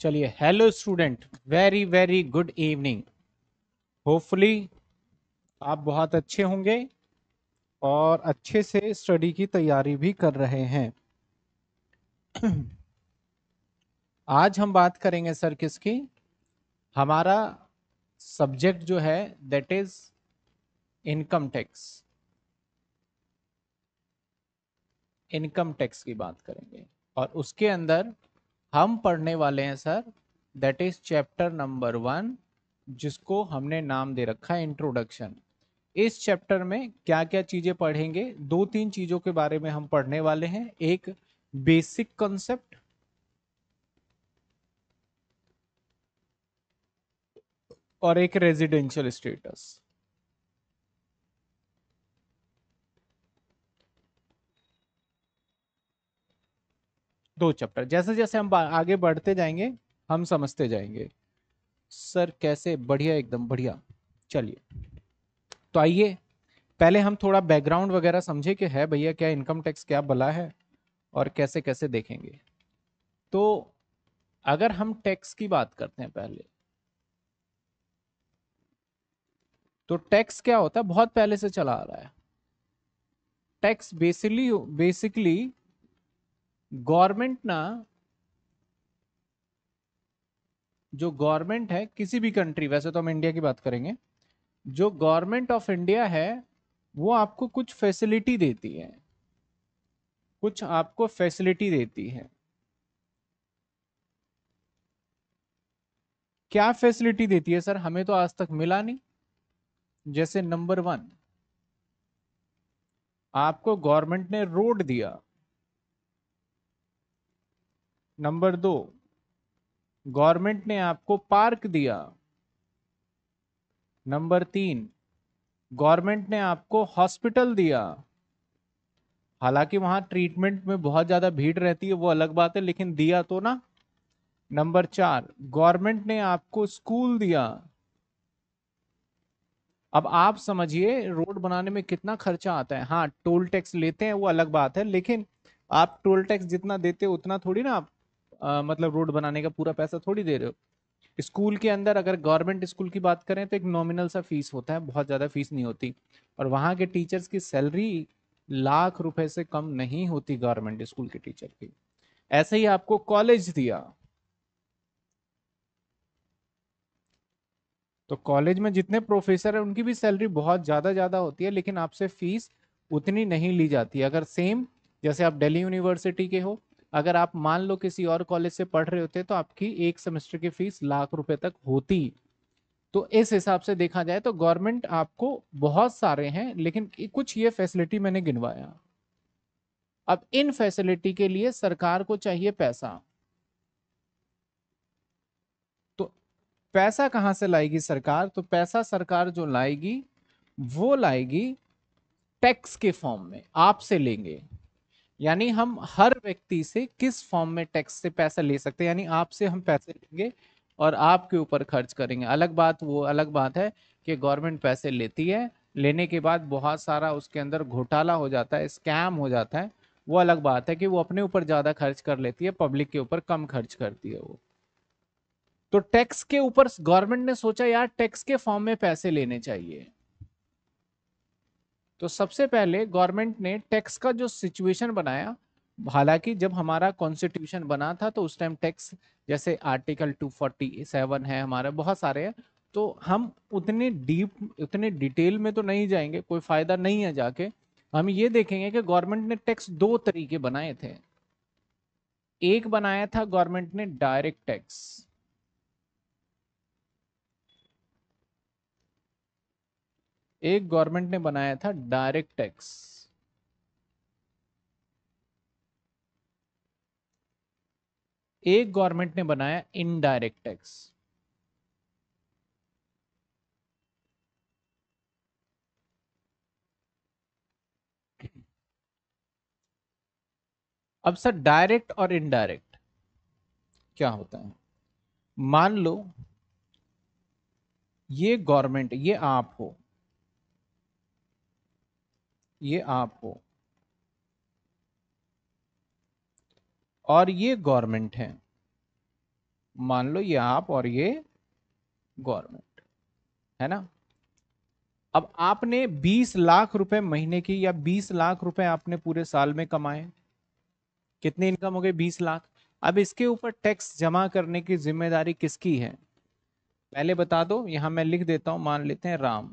चलिए hello student very very good evening hopefully आप बहुत अच्छे होंगे और अच्छे से स्टडी की तैयारी भी कर रहे हैं आज हम बात करेंगे सर किसकी हमारा सब्जेक्ट जो है that is income tax income tax की बात करेंगे और उसके अंदर हम पढ़ने वाले हैं sir that is chapter number one जिसको हमने नाम दे रखा है इंट्रोडक्शन इस चैप्टर में क्या क्या चीज़ें पढ़ेंगे दो तीन चीज़ों के बारे में हम पढ़ने वाले हैं एक बेसिक कॉन्सेप्ट और एक रेजिडेंशियल स्टेटस दो चैप्टर जैसे जैसे हम आगे बढ़ते जाएंगे हम समझते जाएंगे सर कैसे बढ़िया एकदम बढ़िया चलिए तो आइए पहले हम थोड़ा बैकग्राउंड वगैरह समझे कि है भैया क्या इनकम टैक्स क्या बला है और कैसे कैसे देखेंगे तो अगर हम टैक्स की बात करते हैं पहले तो टैक्स क्या होता है बहुत पहले से चला आ रहा है टैक्स बेसिकली बेसिकली गवर्नमेंट ना जो गवर्नमेंट है किसी भी कंट्री वैसे तो हम इंडिया की बात करेंगे जो गवर्नमेंट ऑफ इंडिया है वो आपको कुछ फैसिलिटी देती है कुछ आपको फैसिलिटी देती है क्या फैसिलिटी देती है सर हमें तो आज तक मिला नहीं जैसे नंबर वन आपको गवर्नमेंट ने रोड दिया नंबर दो गवर्नमेंट ने आपको पार्क दिया नंबर तीन गवर्नमेंट ने आपको हॉस्पिटल दिया हालांकि वहां ट्रीटमेंट में बहुत ज्यादा भीड़ रहती है वो अलग बात है लेकिन दिया तो ना नंबर चार गवर्नमेंट ने आपको स्कूल दिया अब आप समझिए रोड बनाने में कितना खर्चा आता है हाँ टोल टैक्स लेते हैं वो अलग बात है लेकिन आप टोल टैक्स जितना देते उतना थोड़ी ना आप आ, मतलब रोड बनाने का पूरा पैसा थोड़ी दे रहे हो स्कूल के अंदर अगर गवर्नमेंट स्कूल की बात करें तो एक नॉमिनल सा फीस होता है बहुत ज़्यादा फीस नहीं होती और वहाँ के टीचर्स की सैलरी लाख रुपए से कम नहीं होती गवर्नमेंट स्कूल के टीचर की ऐसे ही आपको कॉलेज दिया तो कॉलेज में जितने प्रोफेसर हैं उनकी भी सैलरी बहुत ज़्यादा ज़्यादा होती है लेकिन आपसे फीस उतनी नहीं ली जाती अगर सेम जैसे आप दिल्ली यूनिवर्सिटी के हो अगर आप मान लो किसी और कॉलेज से पढ़ रहे होते तो आपकी एक सेमेस्टर की फीस लाख रुपए तक होती तो इस हिसाब से देखा जाए तो गवर्नमेंट आपको बहुत सारे हैं लेकिन कुछ ये फैसिलिटी मैंने गिनवाया अब इन फैसिलिटी के लिए सरकार को चाहिए पैसा तो पैसा कहां से लाएगी सरकार तो पैसा सरकार जो लाएगी वो लाएगी टैक्स के फॉर्म में आपसे लेंगे यानी हम हर व्यक्ति से किस फॉर्म में टैक्स से पैसा ले सकते हैं यानी आपसे हम पैसे लेंगे और आपके ऊपर खर्च करेंगे अलग बात वो अलग बात है कि गवर्नमेंट पैसे लेती है लेने के बाद बहुत सारा उसके अंदर घोटाला हो जाता है स्कैम हो जाता है वो अलग बात है कि वो अपने ऊपर ज़्यादा खर्च कर लेती है पब्लिक के ऊपर कम खर्च करती है वो तो टैक्स के ऊपर गवर्नमेंट ने सोचा यार टैक्स के फॉर्म में पैसे लेने चाहिए तो सबसे पहले गवर्नमेंट ने टैक्स का जो सिचुएशन बनाया हालांकि जब हमारा कॉन्स्टिट्यूशन बना था तो उस टाइम टैक्स जैसे आर्टिकल 247 है हमारे बहुत सारे हैं तो हम उतने डीप उतने डिटेल में तो नहीं जाएंगे कोई फायदा नहीं है जाके हम ये देखेंगे कि गवर्नमेंट ने टैक्स दो तरीके बनाए थे एक बनाया था गवर्नमेंट ने डायरेक्ट टैक्स एक गवर्नमेंट ने बनाया था डायरेक्ट टैक्स एक गवर्नमेंट ने बनाया इनडायरेक्ट टैक्स अब सर डायरेक्ट और इनडायरेक्ट क्या होता है मान लो ये गवर्नमेंट ये आप हो ये आप हो और ये गवर्नमेंट है मान लो ये आप और ये गवर्नमेंट है ना अब आपने 20 लाख रुपए महीने की या 20 लाख रुपए आपने पूरे साल में कमाए कितने इनकम हो गई 20 लाख अब इसके ऊपर टैक्स जमा करने की जिम्मेदारी किसकी है पहले बता दो यहां मैं लिख देता हूं मान लेते हैं राम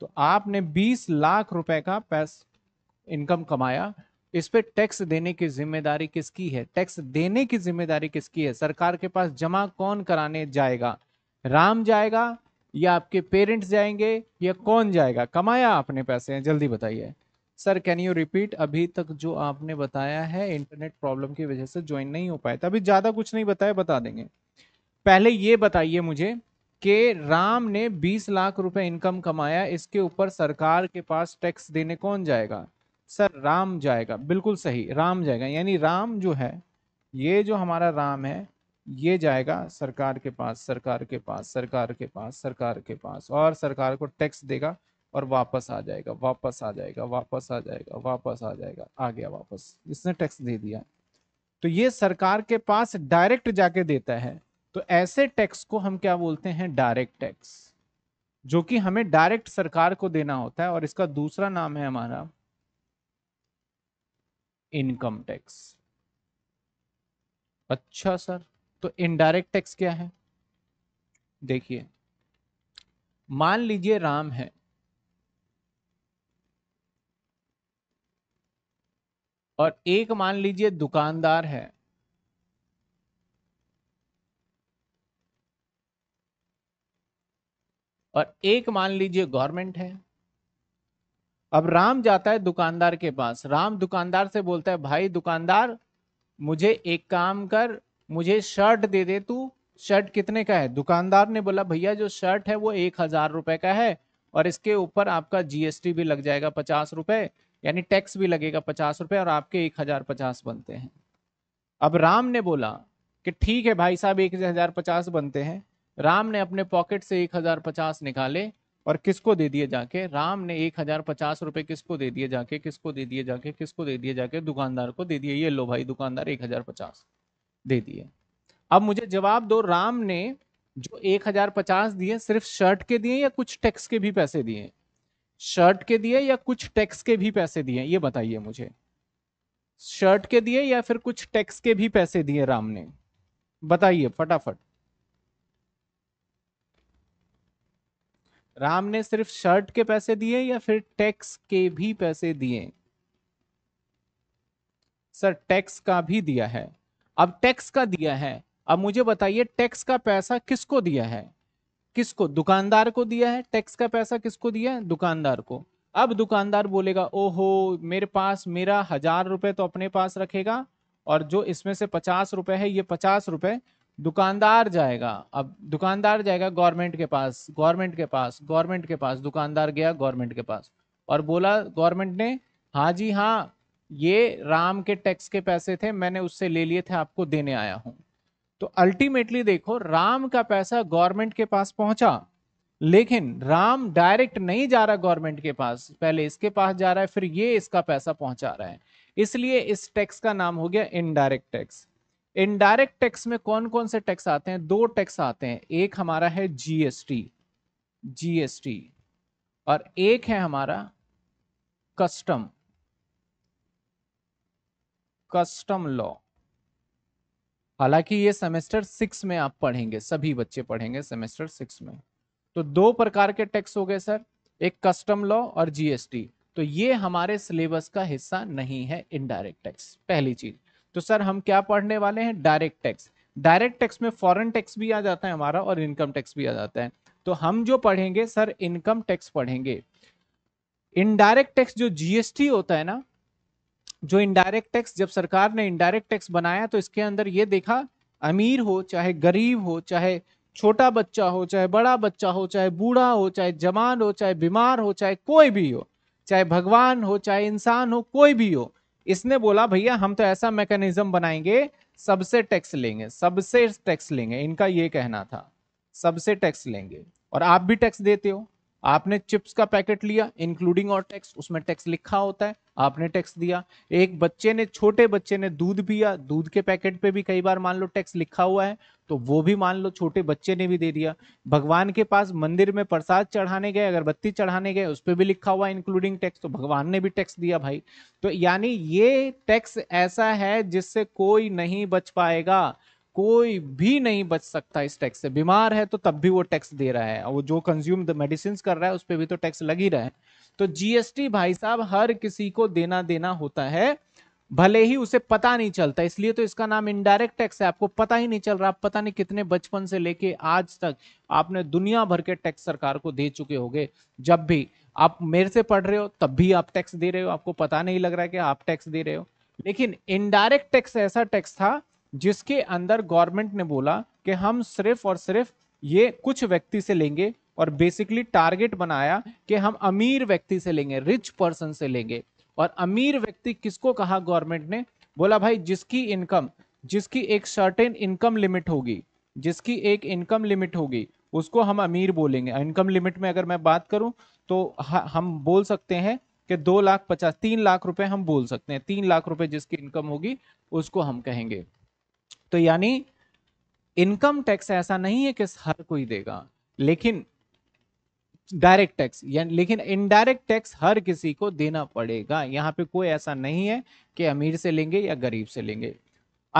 तो आपने 20 लाख रुपए का पैस इनकम कमाया इस पे टैक्स देने की जिम्मेदारी किसकी है टैक्स देने की जिम्मेदारी किसकी है सरकार के पास जमा कौन कराने जाएगा राम जाएगा या आपके पेरेंट्स जाएंगे या कौन जाएगा कमाया आपने पैसे हैं जल्दी बताइए सर कैन यू रिपीट अभी तक जो आपने बताया है इंटरनेट प्रॉब्लम की वजह से ज्वाइन नहीं हो पाया था अभी ज़्यादा कुछ नहीं बताया बता देंगे पहले ये बताइए मुझे कि राम ने 20 लाख रुपए इनकम कमाया इसके ऊपर सरकार के पास टैक्स देने कौन जाएगा सर राम जाएगा बिल्कुल सही राम जाएगा यानी राम जो है ये जो हमारा राम है ये जाएगा सरकार के पास सरकार के पास सरकार के पास सरकार के पास और सरकार को टैक्स देगा और वापस आ जाएगा वापस आ जाएगा वापस आ जाएगा वापस आ जाएगा आ गया वापस इसने टैक्स दे दिया तो ये सरकार के पास डायरेक्ट जाके देता है तो ऐसे टैक्स को हम क्या बोलते हैं डायरेक्ट टैक्स जो कि हमें डायरेक्ट सरकार को देना होता है और इसका दूसरा नाम है हमारा इनकम टैक्स अच्छा सर तो इनडायरेक्ट टैक्स क्या है देखिए मान लीजिए राम है और एक मान लीजिए दुकानदार है और एक मान लीजिए गवर्नमेंट है अब राम जाता है दुकानदार के पास राम दुकानदार से बोलता है भाई दुकानदार मुझे एक काम कर मुझे शर्ट दे दे तू शर्ट कितने का है दुकानदार ने बोला भैया जो शर्ट है वो एक हजार रुपए का है और इसके ऊपर आपका जीएसटी भी लग जाएगा पचास रुपए यानी टैक्स भी लगेगा पचास रुपए और आपके एक हजार पचास बनते हैं अब राम ने बोला कि ठीक है भाई साहब एक हजार पचास बनते हैं राम ने अपने पॉकेट से एक हजार पचास निकाले और किसको दे दिए जाके राम ने एक हजार पचास रुपए किसको दे दिए जाके किसको दे दिए जाके किसको दे दिए जाके दुकानदार को दे दिए ये लो भाई दुकानदार एक हजार पचास दे दिए अब मुझे जवाब दो राम ने जो एक हजार पचास दिए सिर्फ शर्ट के दिए या कुछ टैक्स के भी पैसे दिए शर्ट के दिए या कुछ टैक्स के भी पैसे दिए ये बताइए मुझे शर्ट के दिए या फिर कुछ टैक्स के भी पैसे दिए राम ने बताइए फटाफट राम ने सिर्फ शर्ट के पैसे दिए या फिर टैक्स के भी पैसे दिए सर टैक्स का भी दिया है अब टैक्स का दिया है अब मुझे बताइए टैक्स का पैसा किसको दिया है किसको दुकानदार को दिया है टैक्स का पैसा किसको दिया है दुकानदार को अब दुकानदार बोलेगा ओहो मेरे पास मेरा हजार रुपए तो अपने पास रखेगा और जो इसमें से पचास रुपए है ये पचास रुपए दुकानदार जाएगा अब दुकानदार जाएगा गवर्नमेंट के पास गवर्नमेंट के पास गवर्नमेंट के पास दुकानदार गया गवर्नमेंट के पास और बोला गवर्नमेंट ने हाँ जी हाँ ये राम के टैक्स के पैसे थे मैंने उससे ले लिए थे आपको देने आया हूं तो अल्टीमेटली देखो राम का पैसा गवर्नमेंट के पास पहुंचा लेकिन राम डायरेक्ट नहीं जा रहा गवर्नमेंट के पास पहले इसके पास जा रहा है फिर ये इसका पैसा पहुंचा रहा है इसलिए इस टैक्स का नाम हो गया इनडायरेक्ट टैक्स इनडायरेक्ट टैक्स में कौन कौन से टैक्स आते हैं दो टैक्स आते हैं एक हमारा है जीएसटी जीएसटी और एक है हमारा कस्टम कस्टम लॉ हालांकि ये सेमेस्टर सिक्स में आप पढ़ेंगे सभी बच्चे पढ़ेंगे सेमेस्टर सिक्स में तो दो प्रकार के टैक्स हो गए सर एक कस्टम लॉ और जीएसटी तो ये हमारे सिलेबस का हिस्सा नहीं है इनडायरेक्ट टैक्स पहली चीज तो सर हम क्या पढ़ने वाले हैं डायरेक्ट टैक्स डायरेक्ट टैक्स में फॉरेन टैक्स भी आ जाता है हमारा और इनकम टैक्स भी आ जाता है तो हम जो पढ़ेंगे सर इनकम टैक्स पढ़ेंगे इनडायरेक्ट टैक्स जो जीएसटी होता है ना जो इनडायरेक्ट टैक्स जब सरकार ने इनडायरेक्ट टैक्स बनाया तो इसके अंदर ये देखा अमीर हो चाहे गरीब हो चाहे छोटा बच्चा हो चाहे बड़ा बच्चा हो चाहे बूढ़ा हो चाहे जवान हो चाहे बीमार हो चाहे कोई भी हो चाहे भगवान हो चाहे इंसान हो कोई भी हो इसने बोला भैया हम तो ऐसा मैकेनिज्म बनाएंगे सबसे टैक्स लेंगे सबसे टैक्स लेंगे इनका ये कहना था सबसे टैक्स लेंगे और आप भी टैक्स देते हो आपने चिप्स का पैकेट लिया इंक्लूडिंग और टैक्स उसमें टैक्स लिखा होता है आपने टैक्स दिया एक बच्चे ने छोटे बच्चे ने दूध पिया दूध के पैकेट पे भी कई बार मान लो टैक्स लिखा हुआ है तो वो भी मान लो छोटे बच्चे ने भी दे दिया भगवान के पास मंदिर में प्रसाद चढ़ाने गए अगरबत्ती चढ़ाने गए उस पर भी लिखा हुआ इंक्लूडिंग टैक्स तो भगवान ने भी टैक्स दिया भाई तो यानी ये टैक्स ऐसा है जिससे कोई नहीं बच पाएगा कोई भी नहीं बच सकता इस टैक्स से बीमार है तो तब भी वो टैक्स दे रहा है वो जो कंज्यूम मेडिसिन कर रहा है उस पर भी तो टैक्स लग ही रहा है तो जीएसटी भाई साहब हर किसी को देना देना होता है भले ही उसे पता नहीं चलता इसलिए तो इसका नाम इनडायरेक्ट टैक्स है आपको पता ही नहीं चल रहा आप पता नहीं कितने बचपन से लेके आज तक आपने दुनिया भर के टैक्स सरकार को दे चुके होंगे जब भी आप मेरे से पढ़ रहे हो तब भी आप टैक्स दे रहे हो आपको पता नहीं लग रहा है कि आप टैक्स दे रहे हो लेकिन इनडायरेक्ट टैक्स ऐसा टैक्स था जिसके अंदर गवर्नमेंट ने बोला कि हम सिर्फ और सिर्फ ये कुछ व्यक्ति से लेंगे और बेसिकली टारगेट बनाया कि हम अमीर व्यक्ति से लेंगे रिच पर्सन से लेंगे और अमीर व्यक्ति किसको कहा गवर्नमेंट ने बोला भाई जिसकी इनकम जिसकी एक सर्टेन इनकम लिमिट होगी जिसकी एक इनकम लिमिट होगी उसको हम अमीर बोलेंगे इनकम लिमिट में अगर मैं बात करूं तो हम बोल सकते हैं कि दो लाख पचास तीन लाख रुपए हम बोल सकते हैं तीन लाख रुपए जिसकी इनकम होगी उसको हम कहेंगे तो यानी इनकम टैक्स ऐसा नहीं है कि हर कोई देगा लेकिन डायरेक्ट टैक्स यानी लेकिन इनडायरेक्ट टैक्स हर किसी को देना पड़ेगा यहां पे कोई ऐसा नहीं है कि अमीर से लेंगे या गरीब से लेंगे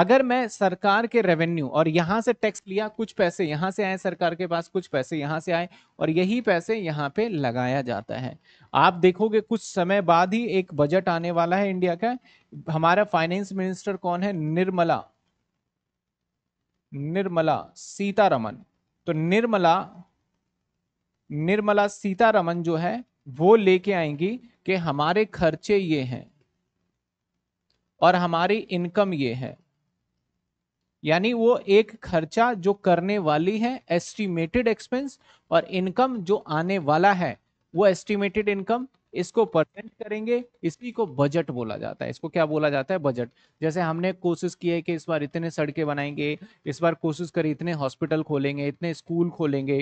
अगर मैं सरकार के रेवेन्यू और यहां से टैक्स लिया कुछ पैसे यहां से आए सरकार के पास कुछ पैसे यहां से आए और यही पैसे यहां पे लगाया जाता है आप देखोगे कुछ समय बाद ही एक बजट आने वाला है इंडिया का हमारा फाइनेंस मिनिस्टर कौन है निर्मला निर्मला सीतारमन तो निर्मला निर्मला सीतारमन जो है वो लेके आएंगी कि हमारे खर्चे ये हैं और हमारी इनकम ये है यानी वो एक खर्चा जो करने वाली है एस्टिमेटेड एक्सपेंस और इनकम जो आने वाला है वो एस्टिमेटेड इनकम इसको प्रजेंट करेंगे इसी को बजट बोला जाता है इसको क्या बोला जाता है बजट जैसे हमने कोशिश की है कि इस बार इतने सड़कें बनाएंगे इस बार कोशिश करी इतने हॉस्पिटल खोलेंगे इतने स्कूल खोलेंगे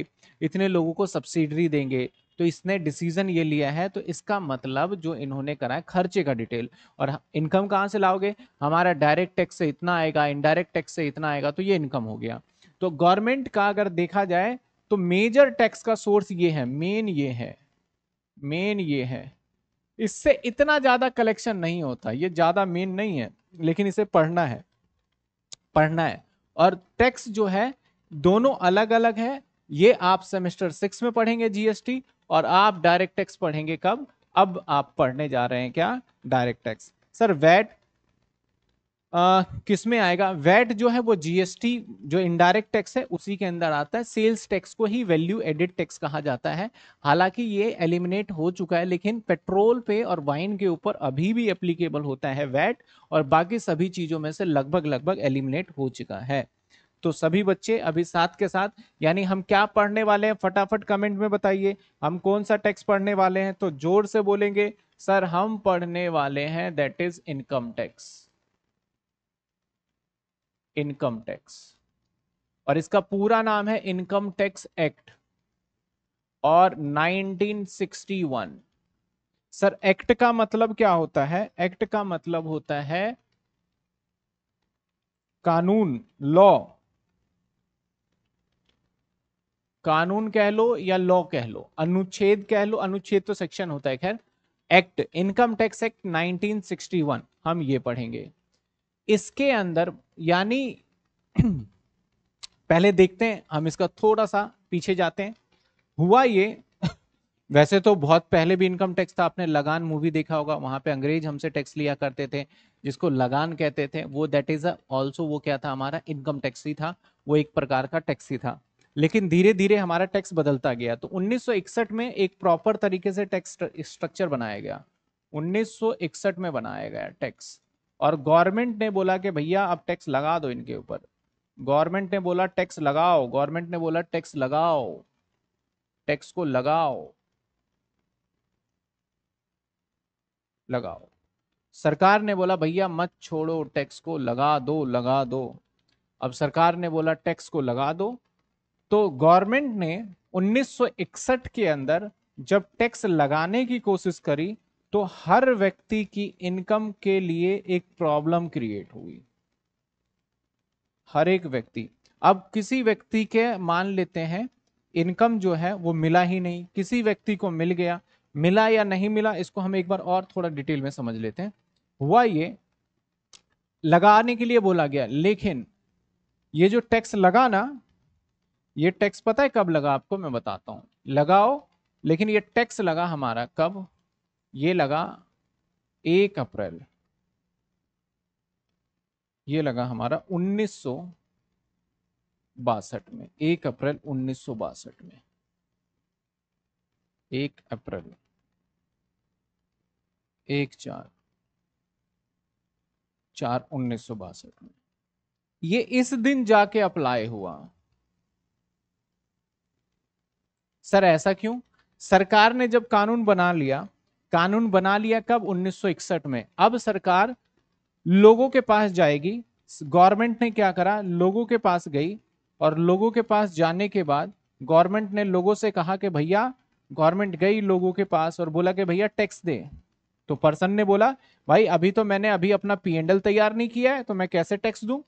इतने लोगों को सब्सिडरी देंगे तो इसने डिसीजन ये लिया है तो इसका मतलब जो इन्होंने करा है खर्चे का डिटेल और इनकम कहाँ से लाओगे हमारा डायरेक्ट टैक्स से इतना आएगा इनडायरेक्ट टैक्स से इतना आएगा तो ये इनकम हो गया तो गवर्नमेंट का अगर देखा जाए तो मेजर टैक्स का सोर्स ये है मेन ये है मेन ये है इससे इतना ज़्यादा कलेक्शन नहीं होता ये ज़्यादा मेन नहीं है लेकिन इसे पढ़ना है पढ़ना है और टैक्स जो है दोनों अलग अलग है ये आप सेमेस्टर सिक्स में पढ़ेंगे जीएसटी और आप डायरेक्ट टैक्स पढ़ेंगे कब अब आप पढ़ने जा रहे हैं क्या डायरेक्ट टैक्स सर वैट किस में आएगा वैट जो है वो जीएसटी जो इनडायरेक्ट टैक्स है उसी के अंदर आता है सेल्स टैक्स को ही वैल्यू एडिड टैक्स कहा जाता है हालांकि ये एलिमिनेट हो चुका है लेकिन पेट्रोल पे और वाइन के ऊपर अभी भी एप्लीकेबल होता है वैट और बाकी सभी चीजों में से लगभग लगभग एलिमिनेट हो चुका है तो सभी बच्चे अभी साथ के साथ यानी हम क्या पढ़ने वाले हैं फटाफट कमेंट में बताइए हम कौन सा टैक्स पढ़ने वाले हैं तो जोर से बोलेंगे सर हम पढ़ने वाले हैं that is income tax income tax और इसका पूरा नाम है इनकम टैक्स एक्ट और 1961 सर एक्ट का मतलब क्या होता है एक्ट का मतलब होता है कानून लॉ कानून कह लो या लॉ कह लो अनुच्छेद कह लो अनुच्छेद तो सेक्शन होता है खैर एक्ट इनकम टैक्स एक्ट 1961 हम ये पढ़ेंगे इसके अंदर यानी पहले देखते हैं हम इसका थोड़ा सा पीछे जाते हैं हुआ ये वैसे तो बहुत पहले भी इनकम टैक्स था आपने लगान मूवी देखा होगा वहां पे अंग्रेज हमसे टैक्स लिया करते थे जिसको लगान कहते थे वो दैट इज ऑल्सो वो क्या था हमारा इनकम टैक्स ही था वो एक प्रकार का टैक्स ही था लेकिन धीरे धीरे हमारा टैक्स बदलता गया तो 1961 में एक प्रॉपर तरीके से टैक्स स्ट्रक्चर बनाया गया 1961 में बनाया गया टैक्स और गवर्नमेंट ने बोला कि भैया अब टैक्स लगा दो इनके ऊपर गवर्नमेंट ने बोला टैक्स लगाओ गवर्नमेंट ने बोला टैक्स लगाओ टैक्स को लगाओ लगाओ सरकार ने बोला भैया मत छोड़ो टैक्स को लगा दो लगा दो अब सरकार ने बोला टैक्स को लगा दो तो गवर्नमेंट ने 1961 के अंदर जब टैक्स लगाने की कोशिश करी तो हर व्यक्ति की इनकम के लिए एक प्रॉब्लम क्रिएट हुई हर एक व्यक्ति अब किसी व्यक्ति के मान लेते हैं इनकम जो है वो मिला ही नहीं किसी व्यक्ति को मिल गया मिला या नहीं मिला इसको हम एक बार और थोड़ा डिटेल में समझ लेते हैं हुआ ये लगाने के लिए बोला गया लेकिन ये जो टैक्स लगा ना ये टैक्स पता है कब लगा आपको मैं बताता हूं लगाओ लेकिन ये टैक्स लगा हमारा कब ये लगा एक अप्रैल ये लगा हमारा उन्नीस बासठ में एक अप्रैल उन्नीस बासठ में एक अप्रैल एक चार चार उन्नीस सौ बासठ में ये इस दिन जाके अप्लाई हुआ सर ऐसा क्यों सरकार ने जब कानून बना लिया कानून बना लिया कब 1961 में अब सरकार लोगों के पास जाएगी गवर्नमेंट ने क्या करा लोगों के पास गई और लोगों के पास जाने के बाद गवर्नमेंट ने लोगों से कहा कि भैया गवर्नमेंट गई लोगों के पास और बोला कि भैया टैक्स दे तो पर्सन ने बोला भाई अभी तो मैंने अभी अपना पी एंडल तैयार नहीं किया है तो मैं कैसे टैक्स दू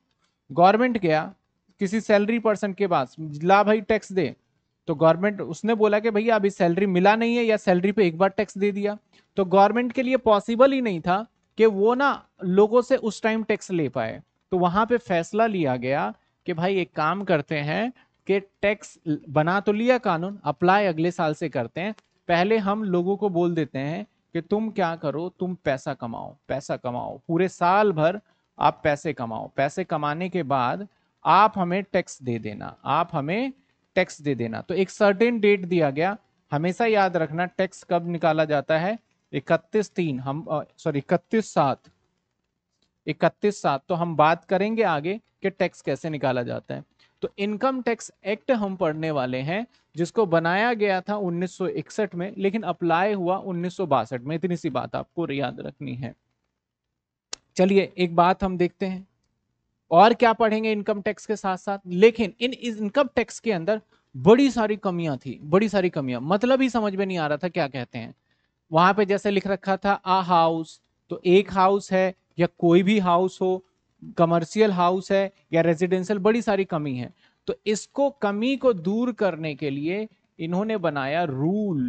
गवर्नमेंट गया किसी सैलरी पर्सन के पास ला भाई टैक्स दे तो गवर्नमेंट उसने बोला कि भैया अभी सैलरी मिला नहीं है या सैलरी पे एक बार टैक्स दे दिया तो गवर्नमेंट के लिए पॉसिबल ही नहीं था कि वो ना लोगों से उस टाइम टैक्स ले पाए तो वहां पे फैसला लिया गया कि भाई एक काम करते हैं कि टैक्स बना तो लिया कानून अप्लाई अगले साल से करते हैं पहले हम लोगों को बोल देते हैं कि तुम क्या करो तुम पैसा कमाओ पैसा कमाओ पूरे साल भर आप पैसे कमाओ पैसे कमाने के बाद आप हमें टैक्स दे देना आप हमें टैक्स दे देना तो एक सर्टेन डेट दिया गया हमेशा याद रखना टैक्स कब निकाला जाता है इकतीस तीन हम सॉरी इकतीस सात इकतीस सात तो हम बात करेंगे आगे कि टैक्स कैसे निकाला जाता है तो इनकम टैक्स एक्ट हम पढ़ने वाले हैं जिसको बनाया गया था 1961 में लेकिन अप्लाई हुआ उन्नीस में इतनी सी बात आपको याद रखनी है चलिए एक बात हम देखते हैं और क्या पढ़ेंगे इनकम टैक्स के साथ साथ लेकिन इन इनकम टैक्स के अंदर बड़ी सारी कमियां थी बड़ी सारी कमियां मतलब ही समझ में नहीं आ रहा था क्या कहते हैं वहां पे जैसे लिख रखा था आ हाउस तो एक हाउस है या कोई भी हाउस हो कमर्शियल हाउस है या रेजिडेंशियल बड़ी सारी कमी है तो इसको कमी को दूर करने के लिए इन्होंने बनाया रूल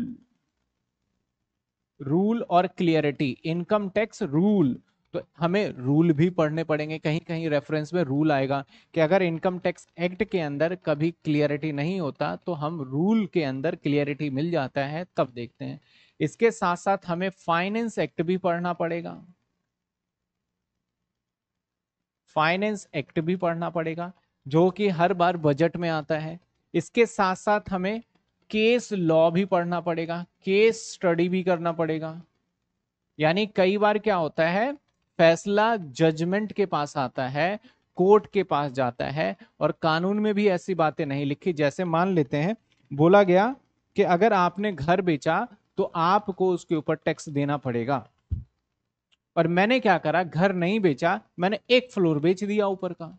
रूल और क्लियरिटी इनकम टैक्स रूल तो हमें रूल भी पढ़ने पड़ेंगे कहीं कहीं रेफरेंस में रूल आएगा कि अगर इनकम टैक्स एक्ट के अंदर कभी क्लियरिटी नहीं होता तो हम रूल के अंदर क्लियरिटी मिल जाता है तब देखते हैं इसके साथ साथ हमें फाइनेंस एक्ट भी पढ़ना पड़ेगा फाइनेंस एक्ट भी पढ़ना पड़ेगा जो कि हर बार बजट में आता है इसके साथ साथ हमें केस लॉ भी पढ़ना पड़ेगा केस स्टडी भी करना पड़ेगा यानी कई बार क्या होता है फैसला जजमेंट के पास आता है कोर्ट के पास जाता है और कानून में भी ऐसी बातें नहीं लिखी जैसे मान लेते हैं बोला गया कि अगर आपने घर बेचा तो आपको उसके ऊपर टैक्स देना पड़ेगा और मैंने क्या करा घर नहीं बेचा मैंने एक फ्लोर बेच दिया ऊपर का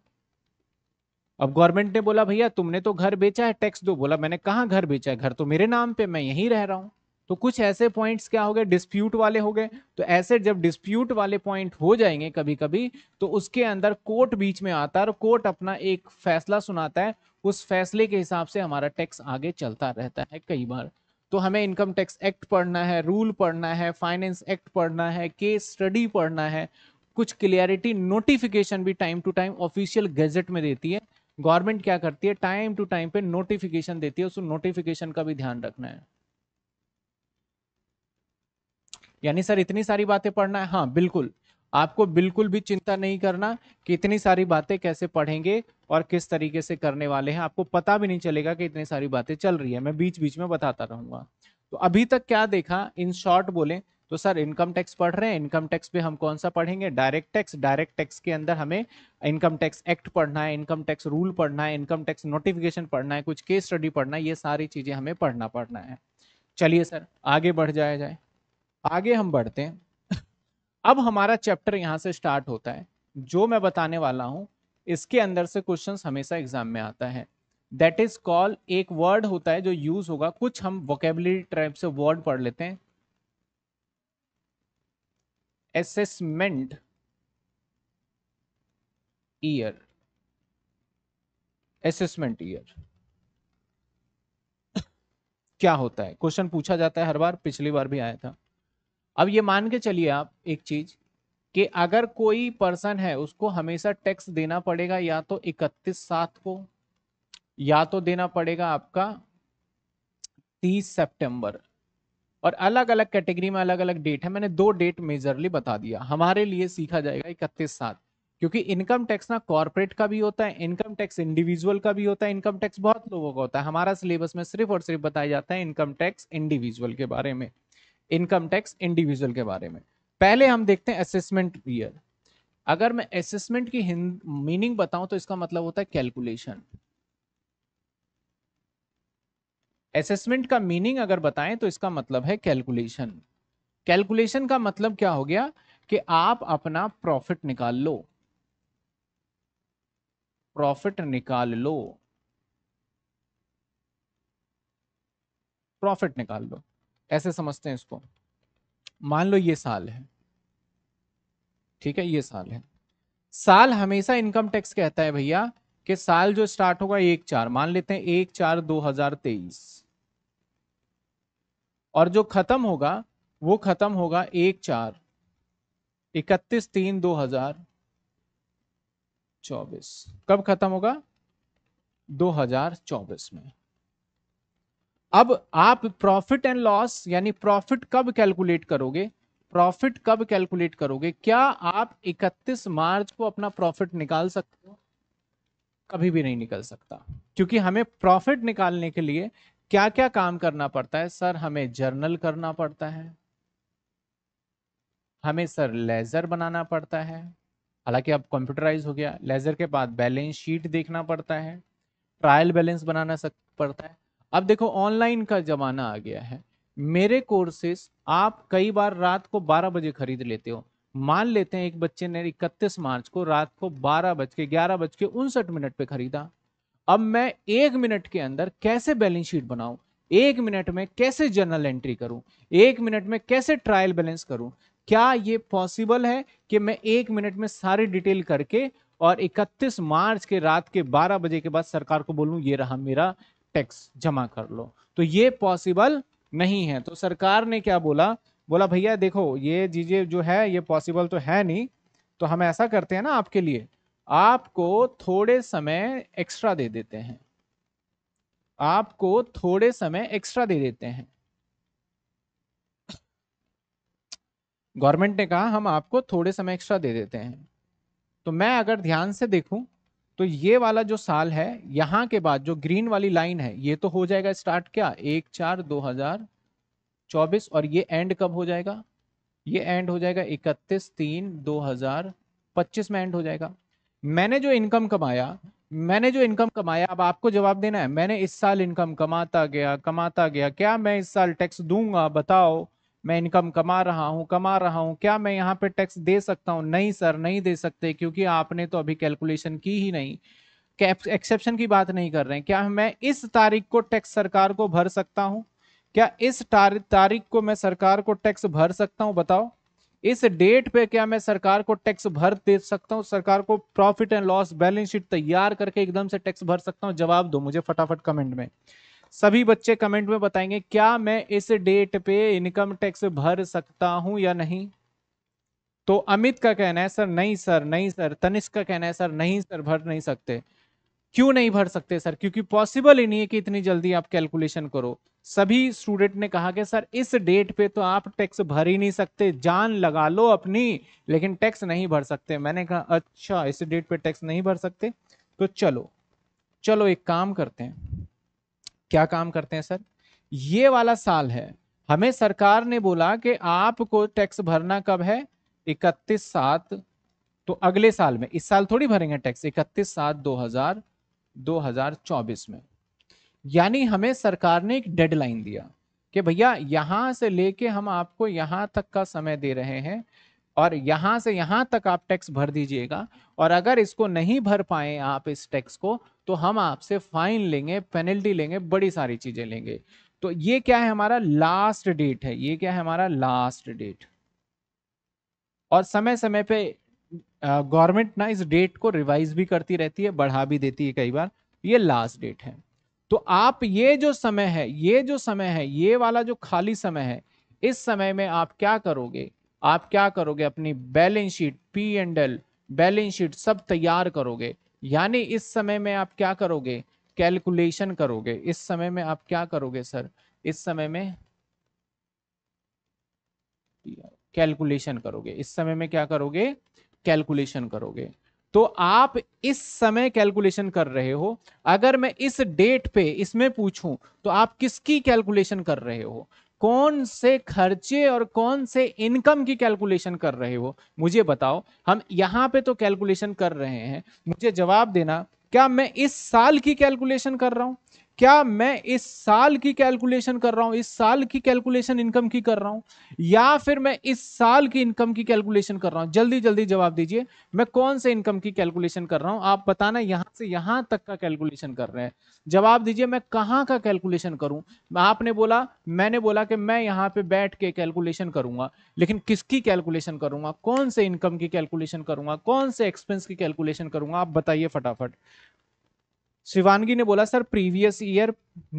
अब गवर्नमेंट ने बोला भैया तुमने तो घर बेचा है टैक्स दो बोला मैंने कहा घर बेचा है घर तो मेरे नाम पे मैं यहीं रह रहा हूं तो कुछ ऐसे पॉइंट्स क्या हो गए डिस्प्यूट वाले हो गए तो ऐसे जब डिस्प्यूट वाले पॉइंट हो जाएंगे कभी कभी तो उसके अंदर कोर्ट बीच में आता है और कोर्ट अपना एक फैसला सुनाता है उस फैसले के हिसाब से हमारा टैक्स आगे चलता रहता है कई बार तो हमें इनकम टैक्स एक्ट पढ़ना है रूल पढ़ना है फाइनेंस एक्ट पढ़ना है केस स्टडी पढ़ना है कुछ क्लियरिटी नोटिफिकेशन भी time to time official gazette में देती है गवर्नमेंट क्या करती है टाइम टू टाइम पे नोटिफिकेशन देती है उस नोटिफिकेशन का भी ध्यान रखना है यानी सर इतनी सारी बातें पढ़ना है हाँ बिल्कुल आपको बिल्कुल भी चिंता नहीं करना कि इतनी सारी बातें कैसे पढ़ेंगे और किस तरीके से करने वाले हैं आपको पता भी नहीं चलेगा कि इतनी सारी बातें चल रही है मैं बीच बीच में बताता रहूंगा तो अभी तक क्या देखा इन शॉर्ट बोले तो सर इनकम टैक्स पढ़ रहे हैं इनकम टैक्स पे हम कौन सा पढ़ेंगे डायरेक्ट टैक्स डायरेक्ट टैक्स के अंदर हमें इनकम टैक्स एक्ट पढ़ना है इनकम टैक्स रूल पढ़ना है इनकम टैक्स नोटिफिकेशन पढ़ना है कुछ केस स्टडी पढ़ना है ये सारी चीजें हमें पढ़ना पड़ना है चलिए सर आगे बढ़ जाया जाए आगे हम बढ़ते हैं अब हमारा चैप्टर यहां से स्टार्ट होता है जो मैं बताने वाला हूं इसके अंदर से क्वेश्चंस हमेशा एग्जाम में आता है दैट इज कॉल एक वर्ड होता है जो यूज होगा कुछ हम वोकेबलरी टाइप से वर्ड पढ़ लेते हैं असेसमेंट ईयर असेसमेंट ईयर क्या होता है क्वेश्चन पूछा जाता है हर बार पिछली बार भी आया था अब ये मान के चलिए आप एक चीज कि अगर कोई पर्सन है उसको हमेशा टैक्स देना पड़ेगा या तो इकतीस सात को या तो देना पड़ेगा आपका तीस सितंबर और अलग अलग कैटेगरी में अलग अलग डेट है मैंने दो डेट मेजरली बता दिया हमारे लिए सीखा जाएगा इकतीस सात क्योंकि इनकम टैक्स ना कॉर्पोरेट का भी होता है इनकम टैक्स इंडिविजुअल का भी होता है इनकम टैक्स बहुत लोगों का होता है हमारा सिलेबस में सिर्फ और सिर्फ बताया जाता है इनकम टैक्स इंडिविजुअल के बारे में इनकम टैक्स इंडिविजुअल के बारे में पहले हम देखते हैं असेसमेंट ईयर अगर मैं असेसमेंट की मीनिंग बताऊं तो इसका मतलब होता है कैलकुलेशन असेसमेंट का मीनिंग अगर बताएं तो इसका मतलब है कैलकुलेशन कैलकुलेशन का मतलब क्या हो गया कि आप अपना प्रॉफिट निकाल लो प्रॉफिट निकाल लो प्रॉफिट निकाल लो ऐसे समझते हैं इसको मान लो ये साल है ठीक है ये साल है साल हमेशा इनकम टैक्स कहता है भैया कि साल जो स्टार्ट होगा एक चार मान लेते हैं एक चार दो हजार तेईस और जो खत्म होगा वो खत्म होगा एक चार इकतीस तीन दो हजार चौबीस कब खत्म होगा दो हजार चौबीस में अब आप प्रॉफिट एंड लॉस यानी प्रॉफिट कब कैलकुलेट करोगे प्रॉफिट कब कैलकुलेट करोगे क्या आप 31 मार्च को अपना प्रॉफिट निकाल सकते हो कभी भी नहीं निकल सकता क्योंकि हमें प्रॉफिट निकालने के लिए क्या क्या काम करना पड़ता है सर हमें जर्नल करना पड़ता है हमें सर लेजर बनाना पड़ता है हालांकि अब कंप्यूटराइज हो गया लेजर के बाद बैलेंस शीट देखना पड़ता है ट्रायल बैलेंस बनाना पड़ता है अब देखो ऑनलाइन का जमाना आ गया है मेरे कोर्सेस आप कई बार रात को 12 बजे खरीद लेते हो मान लेते हैं एक बच्चे ने 31 मार्च को रात को बारह बज के ग्यारह बज के उनसठ मिनट पे खरीदा अब मैं एक मिनट के अंदर कैसे बैलेंस शीट बनाऊं एक मिनट में कैसे जर्नल एंट्री करूं एक मिनट में कैसे ट्रायल बैलेंस करूं क्या ये पॉसिबल है कि मैं एक मिनट में सारी डिटेल करके और 31 मार्च के रात के 12 बजे के बाद सरकार को बोलूं ये रहा मेरा टैक्स जमा कर लो तो ये पॉसिबल नहीं है तो सरकार ने क्या बोला बोला भैया देखो ये चीजें जो है ये पॉसिबल तो है नहीं तो हम ऐसा करते हैं ना आपके लिए आपको थोड़े समय एक्स्ट्रा दे देते हैं आपको थोड़े समय एक्स्ट्रा दे देते हैं गवर्नमेंट ने कहा हम आपको थोड़े समय एक्स्ट्रा दे देते हैं तो मैं अगर ध्यान से देखूं तो ये वाला जो साल है यहां के बाद जो ग्रीन वाली लाइन है ये तो हो जाएगा स्टार्ट क्या एक चार दो हजार चौबीस और ये एंड कब हो जाएगा ये एंड हो जाएगा इकतीस तीन दो हजार पच्चीस में एंड हो जाएगा मैंने जो इनकम कमाया मैंने जो इनकम कमाया अब आपको जवाब देना है मैंने इस साल इनकम कमाता गया कमाता गया क्या मैं इस साल टैक्स दूंगा बताओ मैं इनकम कमा रहा हूँ कमा रहा हूँ क्या मैं यहाँ पे टैक्स दे सकता हूँ नहीं सर नहीं दे सकते क्योंकि आपने तो अभी कैलकुलेशन की ही नहीं एक्सेप्शन की बात नहीं कर रहे हैं क्या मैं इस तारीख को टैक्स सरकार को भर सकता हूँ क्या इस तारीख को मैं सरकार को टैक्स भर सकता हूँ बताओ इस डेट पे क्या मैं सरकार को टैक्स भर दे सकता हूँ सरकार को profit and loss balance sheet तैयार करके एकदम से टैक्स भर सकता हूँ जवाब दो मुझे फटाफट कमेंट में सभी बच्चे कमेंट में बताएंगे क्या मैं इस डेट पे इनकम टैक्स भर सकता हूं या नहीं तो अमित का कहना है सर नहीं सर नहीं सर तनिष्क का कहना है सर नहीं सर भर नहीं सकते क्यों नहीं भर सकते सर क्योंकि पॉसिबल ही नहीं है कि इतनी जल्दी आप कैलकुलेशन करो सभी स्टूडेंट ने कहा कि सर इस डेट पे तो आप टैक्स भर ही नहीं सकते जान लगा लो अपनी लेकिन टैक्स नहीं भर सकते मैंने कहा अच्छा इस डेट पे टैक्स नहीं भर सकते तो चलो चलो एक काम करते हैं क्या काम करते हैं सर ये वाला साल है हमें सरकार ने बोला कि आपको टैक्स भरना कब है इकतीस सात तो अगले साल में इस साल थोड़ी भरेंगे टैक्स इकतीस सात दो हजार दो हजार चौबीस में यानी हमें सरकार ने एक डेडलाइन दिया कि भैया यहां से लेके हम आपको यहां तक का समय दे रहे हैं और यहां से यहां तक आप टैक्स भर दीजिएगा और अगर इसको नहीं भर पाए आप इस टैक्स को तो हम आपसे फाइन लेंगे पेनल्टी लेंगे बड़ी सारी चीज़ें लेंगे तो ये क्या है हमारा लास्ट डेट है ये क्या है हमारा लास्ट डेट और समय समय पे गवर्नमेंट ना इस डेट को रिवाइज भी करती रहती है बढ़ा भी देती है कई बार ये लास्ट डेट है तो आप ये जो समय है ये जो समय है ये वाला जो खाली समय है इस समय में आप क्या करोगे आप क्या करोगे अपनी balance sheet P and L balance sheet सब तैयार करोगे यानी इस समय में आप क्या करोगे कैलकुलेशन करोगे इस समय में आप क्या करोगे सर इस समय में कैलकुलेशन करोगे इस समय में क्या करोगे कैलकुलेशन करोगे तो आप इस समय कैलकुलेशन कर रहे हो अगर मैं इस डेट पे इसमें पूछूं तो आप किसकी कैलकुलेशन कर रहे हो कौन से खर्चे और कौन से इनकम की कैलकुलेशन कर रहे हो मुझे बताओ हम यहाँ पे तो कैलकुलेशन कर रहे हैं मुझे जवाब देना क्या मैं इस साल की कैलकुलेशन कर रहा हूं क्या मैं इस साल की कैलकुलेशन कर रहा हूं इस साल की कैलकुलेशन इनकम की कर रहा हूं या फिर मैं इस साल की इनकम की कैलकुलेशन कर रहा हूं जल्दी जल्दी जवाब दीजिए मैं कौन से इनकम की कैलकुलेशन कर रहा हूं आप बताना यहां से यहां तक का कैलकुलेशन कर रहे हैं जवाब दीजिए मैं कहां का कैलकुलेशन करूं आपने बोला मैंने बोला कि मैं यहां पे बैठ के कैलकुलेशन करूंगा लेकिन किसकी कैलकुलेशन करूंगा कौन से इनकम की कैलकुलेशन करूंगा कौन से एक्सपेंस की कैलकुलेशन करूंगा आप बताइए फटाफट शिवानगी ने बोला sir previous year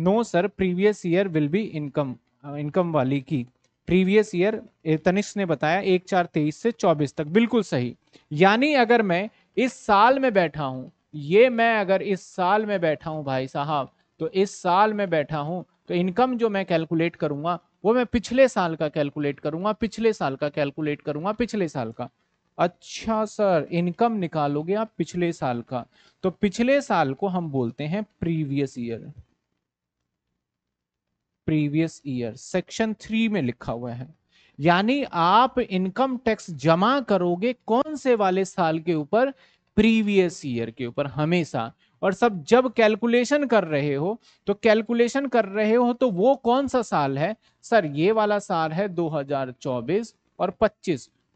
no sir previous year will be income income वाली की प्रीवियस ईयर तनिष ने बताया एक चार तेईस से चौबीस तक बिल्कुल सही यानी अगर मैं इस साल में बैठा हूं ये मैं अगर इस साल में बैठा हूं भाई साहब तो इस साल में बैठा हूं तो इनकम जो मैं कैलकुलेट करूंगा वो मैं पिछले साल का कैलकुलेट करूंगा पिछले साल का कैलकुलेट करूंगा पिछले साल का अच्छा सर इनकम निकालोगे आप पिछले साल का तो पिछले साल को हम बोलते हैं previous year previous year section three में लिखा हुआ है यानी आप इनकम टैक्स जमा करोगे कौन से वाले साल के ऊपर प्रीवियस ईयर के ऊपर हमेशा और सब जब कैलकुलेशन कर रहे हो तो कैलकुलेशन कर रहे हो तो वो कौन सा साल है सर ये वाला साल है 2024 और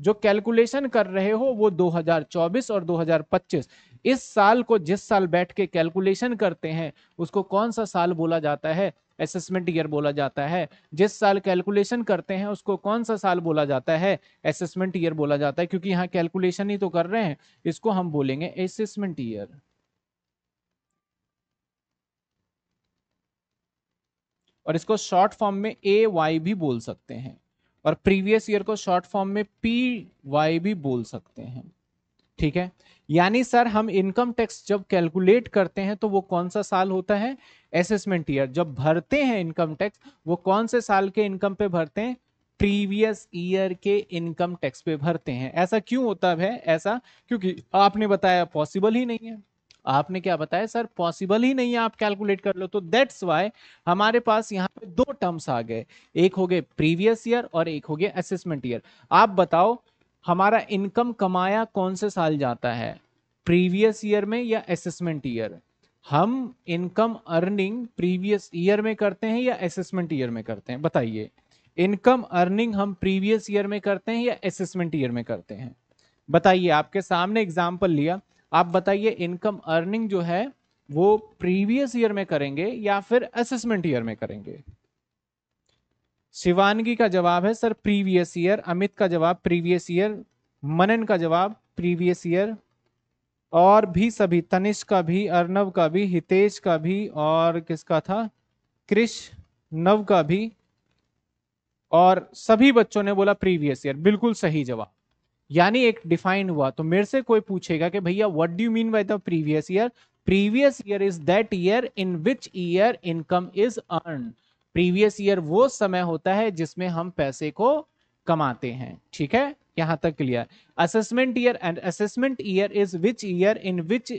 जो कैलकुलेशन कर रहे हो वो 2024 और 2025 इस साल को जिस साल बैठ के कैलकुलेशन करते हैं उसको कौन सा साल बोला जाता है असेसमेंट ईयर बोला जाता है जिस साल कैलकुलेशन करते हैं उसको कौन सा साल बोला जाता है असेसमेंट ईयर बोला जाता है क्योंकि यहाँ कैलकुलेशन ही तो कर रहे हैं इसको हम बोलेंगे असेसमेंट ईयर और इसको शॉर्ट फॉर्म में ए वाई भी बोल सकते हैं और प्रीवियस ईयर को शॉर्ट फॉर्म में पी वाई भी बोल सकते हैं ठीक है यानी सर हम इनकम टैक्स जब कैलकुलेट करते हैं तो वो कौन सा साल होता है असेसमेंट ईयर जब भरते हैं इनकम टैक्स वो कौन से साल के इनकम पे भरते हैं प्रीवियस ईयर के इनकम टैक्स पे भरते हैं ऐसा क्यों होता है ऐसा क्योंकि आपने बताया पॉसिबल ही नहीं है आपने क्या बताया सर पॉसिबल ही नहीं है आप कैलकुलेट कर लो तो दैट्स वाई हमारे पास यहाँ पे दो टर्म्स आ गए एक हो गए प्रीवियस ईयर और एक हो गया असेसमेंट ईयर आप बताओ हमारा इनकम कमाया कौन से साल जाता है प्रीवियस ईयर में या असेसमेंट ईयर हम इनकम अर्निंग प्रीवियस ईयर में करते हैं या असेसमेंट ईयर में करते हैं बताइए इनकम अर्निंग हम प्रीवियस ईयर में करते हैं या असेसमेंट ईयर में करते हैं बताइए आपके सामने एग्जाम्पल लिया आप बताइए इनकम अर्निंग जो है वो प्रीवियस ईयर में करेंगे या फिर असेसमेंट ईयर में करेंगे शिवानगी का जवाब है सर प्रीवियस ईयर अमित का जवाब प्रीवियस ईयर मनन का जवाब प्रीवियस ईयर और भी सभी तनिष का भी अर्नव का भी हितेश का भी और किसका था क्रिश नव का भी और सभी बच्चों ने बोला प्रीवियस ईयर बिल्कुल सही जवाब यानी एक डिफाइन हुआ तो मेरे से कोई पूछेगा कि भैया what do you mean by the previous year previous year is that year in which year income is earn previous year वो समय होता है जिसमें हम पैसे को कमाते हैं ठीक है यहां तक clear assessment year and assessment year is which year in which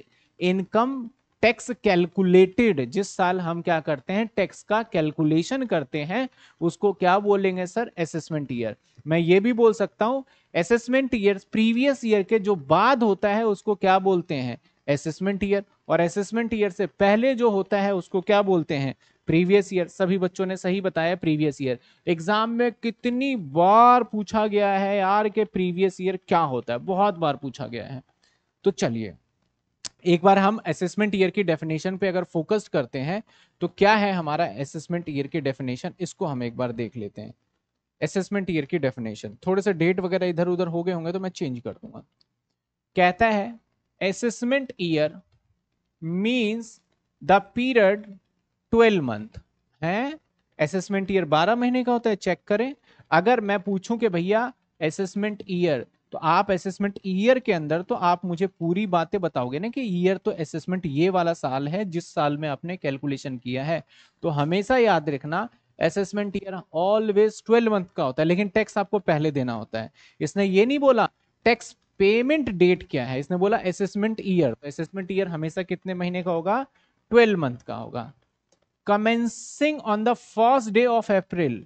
income tax calculated जिस साल हम क्या करते हैं टैक्स का कैलकुलेशन करते हैं उसको क्या बोलेंगे सर असेसमेंट ईयर मैं ये भी बोल सकता हूँ असेसमेंट ईयर प्रीवियस ईयर के जो बाद होता है उसको क्या बोलते हैं असेसमेंट ईयर और असेसमेंट ईयर से पहले जो होता है उसको क्या बोलते हैं प्रीवियस ईयर सभी बच्चों ने सही बताया प्रीवियस ईयर एग्जाम में कितनी बार पूछा गया है यार के प्रीवियस ईयर क्या होता है बहुत बार पूछा गया है तो चलिए एक बार हम असेसमेंट ईयर की डेफिनेशन पे अगर फोकस्ड करते हैं तो क्या है हमारा असेसमेंट ईयर की डेफिनेशन इसको हम एक बार देख लेते हैं असेसमेंट ईयर की डेफिनेशन थोड़े से डेट वगैरह इधर उधर हो गए होंगे तो मैं चेंज कर दूंगा कहता है assessment year means the period twelve month है असेसमेंट ईयर बारह महीने का होता है चेक करें अगर मैं पूछूं कि भैया असेसमेंट ईयर तो आप असेसमेंट ईयर के अंदर तो आप मुझे पूरी बातें बताओगे ना कि ईयर तो असेसमेंट ये वाला साल है जिस साल में आपने कैलकुलेशन किया है तो हमेशा याद रखना assessment year always twelve month का होता है लेकिन टैक्स आपको पहले देना होता है इसने ये नहीं बोला टैक्स पेमेंट डेट क्या है इसने बोला असेसमेंट ईयर तो असेसमेंट ईयर हमेशा कितने महीने का होगा ट्वेल्व मंथ का होगा commencing on the first day of April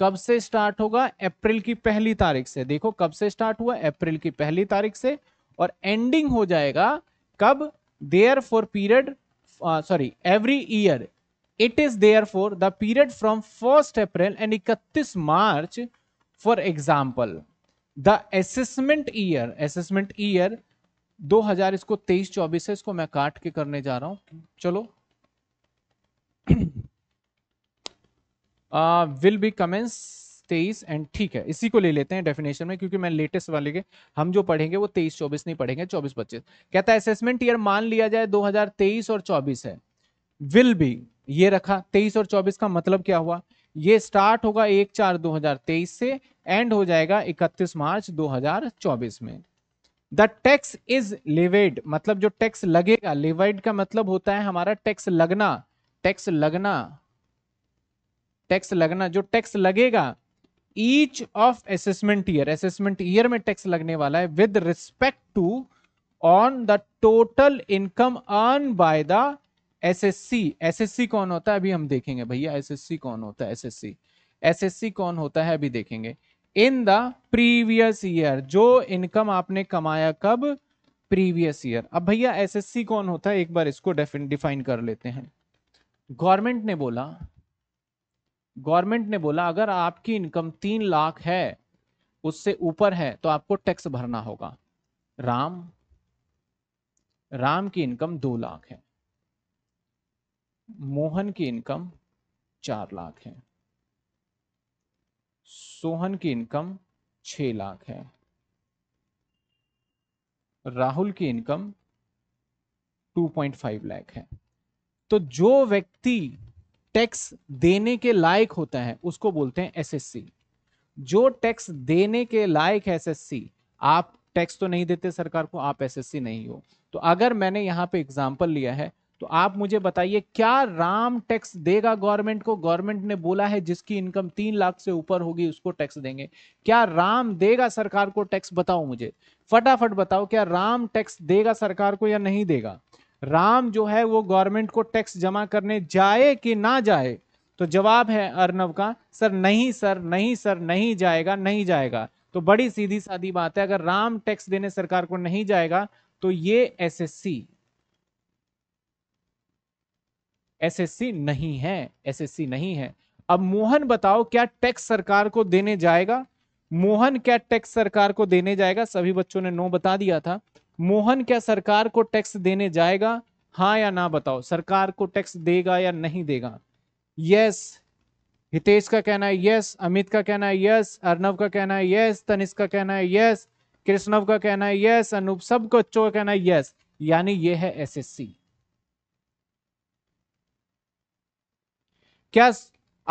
कब से स्टार्ट होगा अप्रैल की पहली तारीख से देखो कब से स्टार्ट हुआ अप्रैल की पहली तारीख से और एंडिंग हो जाएगा कब there for period sorry every year it is there for the period from first April and इकतीस March for example the assessment year assessment year 2000 इसको 23 24 है इसको मैं काट के करने जा रहा हूं चलो विल बी कमेंस तेईस एंड ठीक है इसी को ले लेते हैं डेफिनेशन में क्योंकि मैं लेटेस्ट वाले के हम जो पढ़ेंगे वो तेईस चौबीस नहीं पढ़ेंगे चौबीस पच्चीस कहता है असेसमेंट ईयर मान लिया जाए 2023 और 24 है विल बी ये रखा 23 और 24 का मतलब क्या हुआ ये स्टार्ट होगा एक चार 2023 से एंड हो जाएगा 31 मार्च 2024 में द टैक्स इज लिवेड मतलब जो टैक्स लगेगा लिवेड का मतलब होता है हमारा टैक्स लगना टैक्स लगना टैक्स लगना जो टैक्स लगेगा each of assessment year assessment year में टैक्स लगने वाला है with respect to on the total income earn by the assessee assessee कौन होता है अभी हम देखेंगे भैया एसएससी कौन होता है एसएससी एसएससी कौन होता है अभी देखेंगे इन द प्रीवियस ईयर जो इनकम आपने कमाया कब प्रीवियस ईयर अब भैया एसएससी कौन होता है एक बार इसको डिफाइन कर लेते हैं गवर्नमेंट ने बोला गवर्नमेंट ने बोला अगर आपकी इनकम तीन लाख है उससे ऊपर है तो आपको टैक्स भरना होगा राम राम की इनकम दो लाख है मोहन की इनकम चार लाख है सोहन की इनकम छ लाख है राहुल की income two point five lakh है तो जो व्यक्ति टैक्स देने के लायक होता है उसको बोलते हैं एसएससी जो टैक्स देने के लायक है एस आप टैक्स तो नहीं देते सरकार को आप एसएससी नहीं हो तो अगर मैंने यहाँ पे एग्जाम्पल लिया है तो आप मुझे बताइए क्या राम टैक्स देगा गवर्नमेंट को गवर्नमेंट ने बोला है जिसकी इनकम तीन लाख से ऊपर होगी उसको टैक्स देंगे क्या राम देगा सरकार को टैक्स बताओ मुझे फटाफट बताओ क्या राम टैक्स देगा सरकार को या नहीं देगा राम जो है वो गवर्नमेंट को टैक्स जमा करने जाए कि ना जाए तो जवाब है अर्नव का सर नहीं सर नहीं सर नहीं जाएगा नहीं जाएगा तो बड़ी सीधी साधी बात है अगर राम टैक्स देने सरकार को नहीं जाएगा तो ये एसएससी एसएससी नहीं है एसएससी नहीं है अब मोहन बताओ क्या टैक्स सरकार को देने जाएगा मोहन क्या टैक्स सरकार को देने जाएगा सभी बच्चों ने नो बता दिया था मोहन क्या सरकार को टैक्स देने जाएगा हाँ या ना बताओ सरकार को टैक्स देगा या नहीं देगा यस हितेश का कहना है यस अमित का कहना है यस अर्नव का कहना है यस तनिष का कहना है यस कृष्णव का कहना है यस अनूप सब बच्चों का कहना है यस यानी यह है एसएससी क्या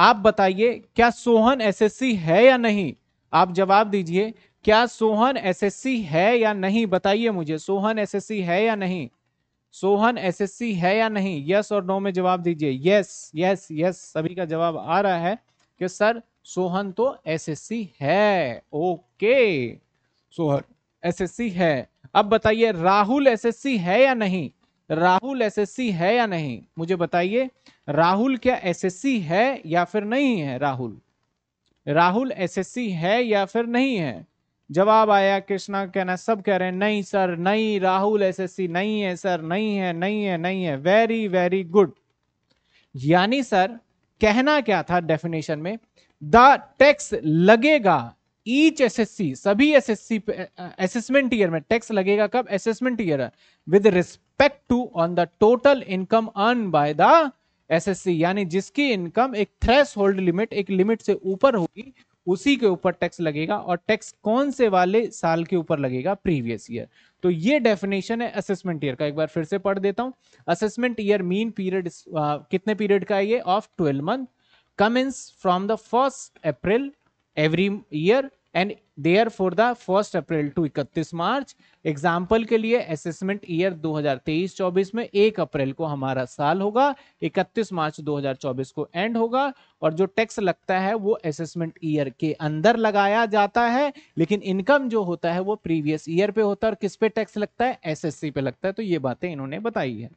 आप बताइए क्या सोहन एसएससी है या नहीं आप जवाब दीजिए क्या सोहन एसएससी है या नहीं बताइए मुझे सोहन एसएससी है या नहीं सोहन एसएससी है या नहीं यस और नो में जवाब दीजिए यस यस यस सभी का जवाब आ रहा है कि सर सोहन तो एसएससी है ओके सोहन एसएससी है अब बताइए राहुल एसएससी है या नहीं राहुल एसएससी है या नहीं मुझे बताइए राहुल क्या एसएससी है या फिर नहीं है राहुल राहुल एसएससी है या फिर नहीं है जवाब आया कृष्णा कहना सब कह रहे हैं नहीं सर नहीं राहुल एसएससी नहीं है सर नहीं है नहीं है नहीं है वेरी वेरी गुड यानी सर कहना क्या था डेफिनेशन में द टैक्स लगेगा ईच एसएससी सभी एसएससी असेसमेंट ईयर में टैक्स लगेगा कब assessment year with respect to on the total income earn by the assessee यानी जिसकी इनकम एक थ्रेस होल्ड लिमिट एक लिमिट से ऊपर होगी उसी के ऊपर टैक्स लगेगा और टैक्स कौन से वाले साल के ऊपर लगेगा प्रीवियस ईयर तो ये डेफिनेशन है असेसमेंट ईयर का एक बार फिर से पढ़ देता हूं असेसमेंट ईयर मीन पीरियड कितने पीरियड का ये of twelve month commence from the first April every year and there for the first April to इकतीस मार्च एग्जाम्पल के लिए असेसमेंट ईयर 2023-24 में एक अप्रैल को हमारा साल होगा 31 मार्च 2024 को एंड होगा और जो टैक्स लगता है वो असेसमेंट ईयर के अंदर लगाया जाता है लेकिन इनकम जो होता है वो प्रीवियस ईयर पे होता है और किस पे टैक्स लगता है एस पे लगता है तो ये बातें इन्होंने बताई है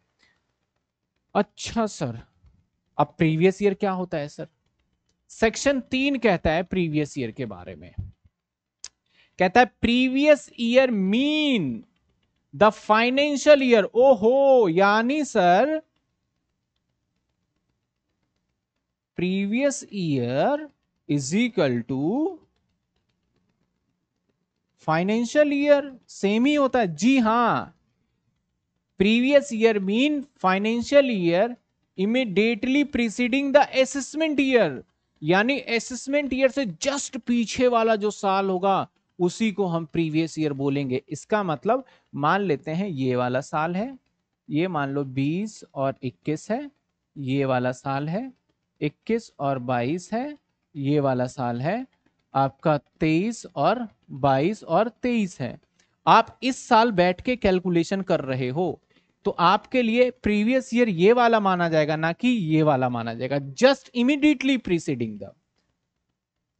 अच्छा सर अब प्रीवियस ईयर क्या होता है सर सेक्शन तीन कहता है प्रीवियस ईयर के बारे में कहता है previous year mean the financial year ओहो यानी sir previous year is equal to financial year same ही होता है जी हां previous year mean financial year immediately preceding the assessment year यानी असेसमेंट ईयर से जस्ट पीछे वाला जो साल होगा उसी को हम प्रीवियस ईयर बोलेंगे इसका मतलब मान लेते हैं ये वाला साल है ये मान लो 20 और 21 है ये वाला साल है 21 और 22 है ये वाला साल है आपका 23 और 22 और 23 है आप इस साल बैठ के कैलकुलेशन कर रहे हो तो आपके लिए प्रीवियस ईयर ये वाला माना जाएगा ना कि ये वाला माना जाएगा जस्ट इमिडिएटली प्रीसीडिंग द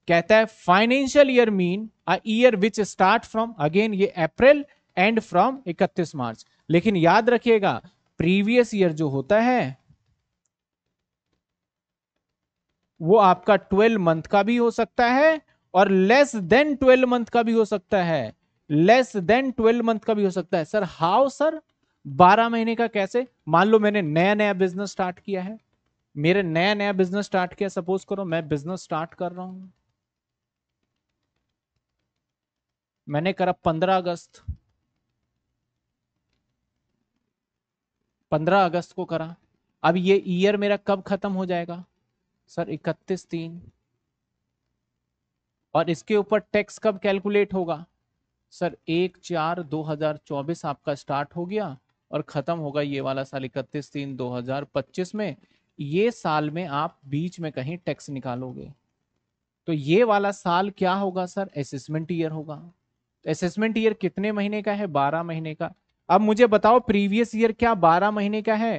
कहता है financial year mean a year which start from again ये अप्रैल एंड फ्रॉम 31 मार्च लेकिन याद रखिएगा प्रीवियस ईयर जो होता है वो आपका 12 मंथ का भी हो सकता है और लेस देन 12 मंथ का भी हो सकता है लेस देन 12 मंथ का भी हो सकता है सर हाउ सर 12 महीने का कैसे मान लो मैंने नया नया बिजनेस स्टार्ट किया है मेरे नया नया बिजनेस स्टार्ट किया सपोज करो मैं बिजनेस स्टार्ट कर रहा हूं मैंने करा पंद्रह अगस्त पंद्रह अगस्त को करा अब ये ईयर मेरा कब खत्म हो जाएगा सर इकतीस तीन और इसके ऊपर टैक्स कब कैलकुलेट होगा सर एक चार दो हजार चौबीस आपका स्टार्ट हो गया और खत्म होगा ये वाला साल इकतीस तीन दो हजार पच्चीस में ये साल में आप बीच में कहीं टैक्स निकालोगे तो ये वाला साल क्या होगा सर असेसमेंट ईयर होगा असेसमेंट ईयर कितने महीने का है बारह महीने का अब मुझे बताओ प्रीवियस ईयर क्या बारह महीने का है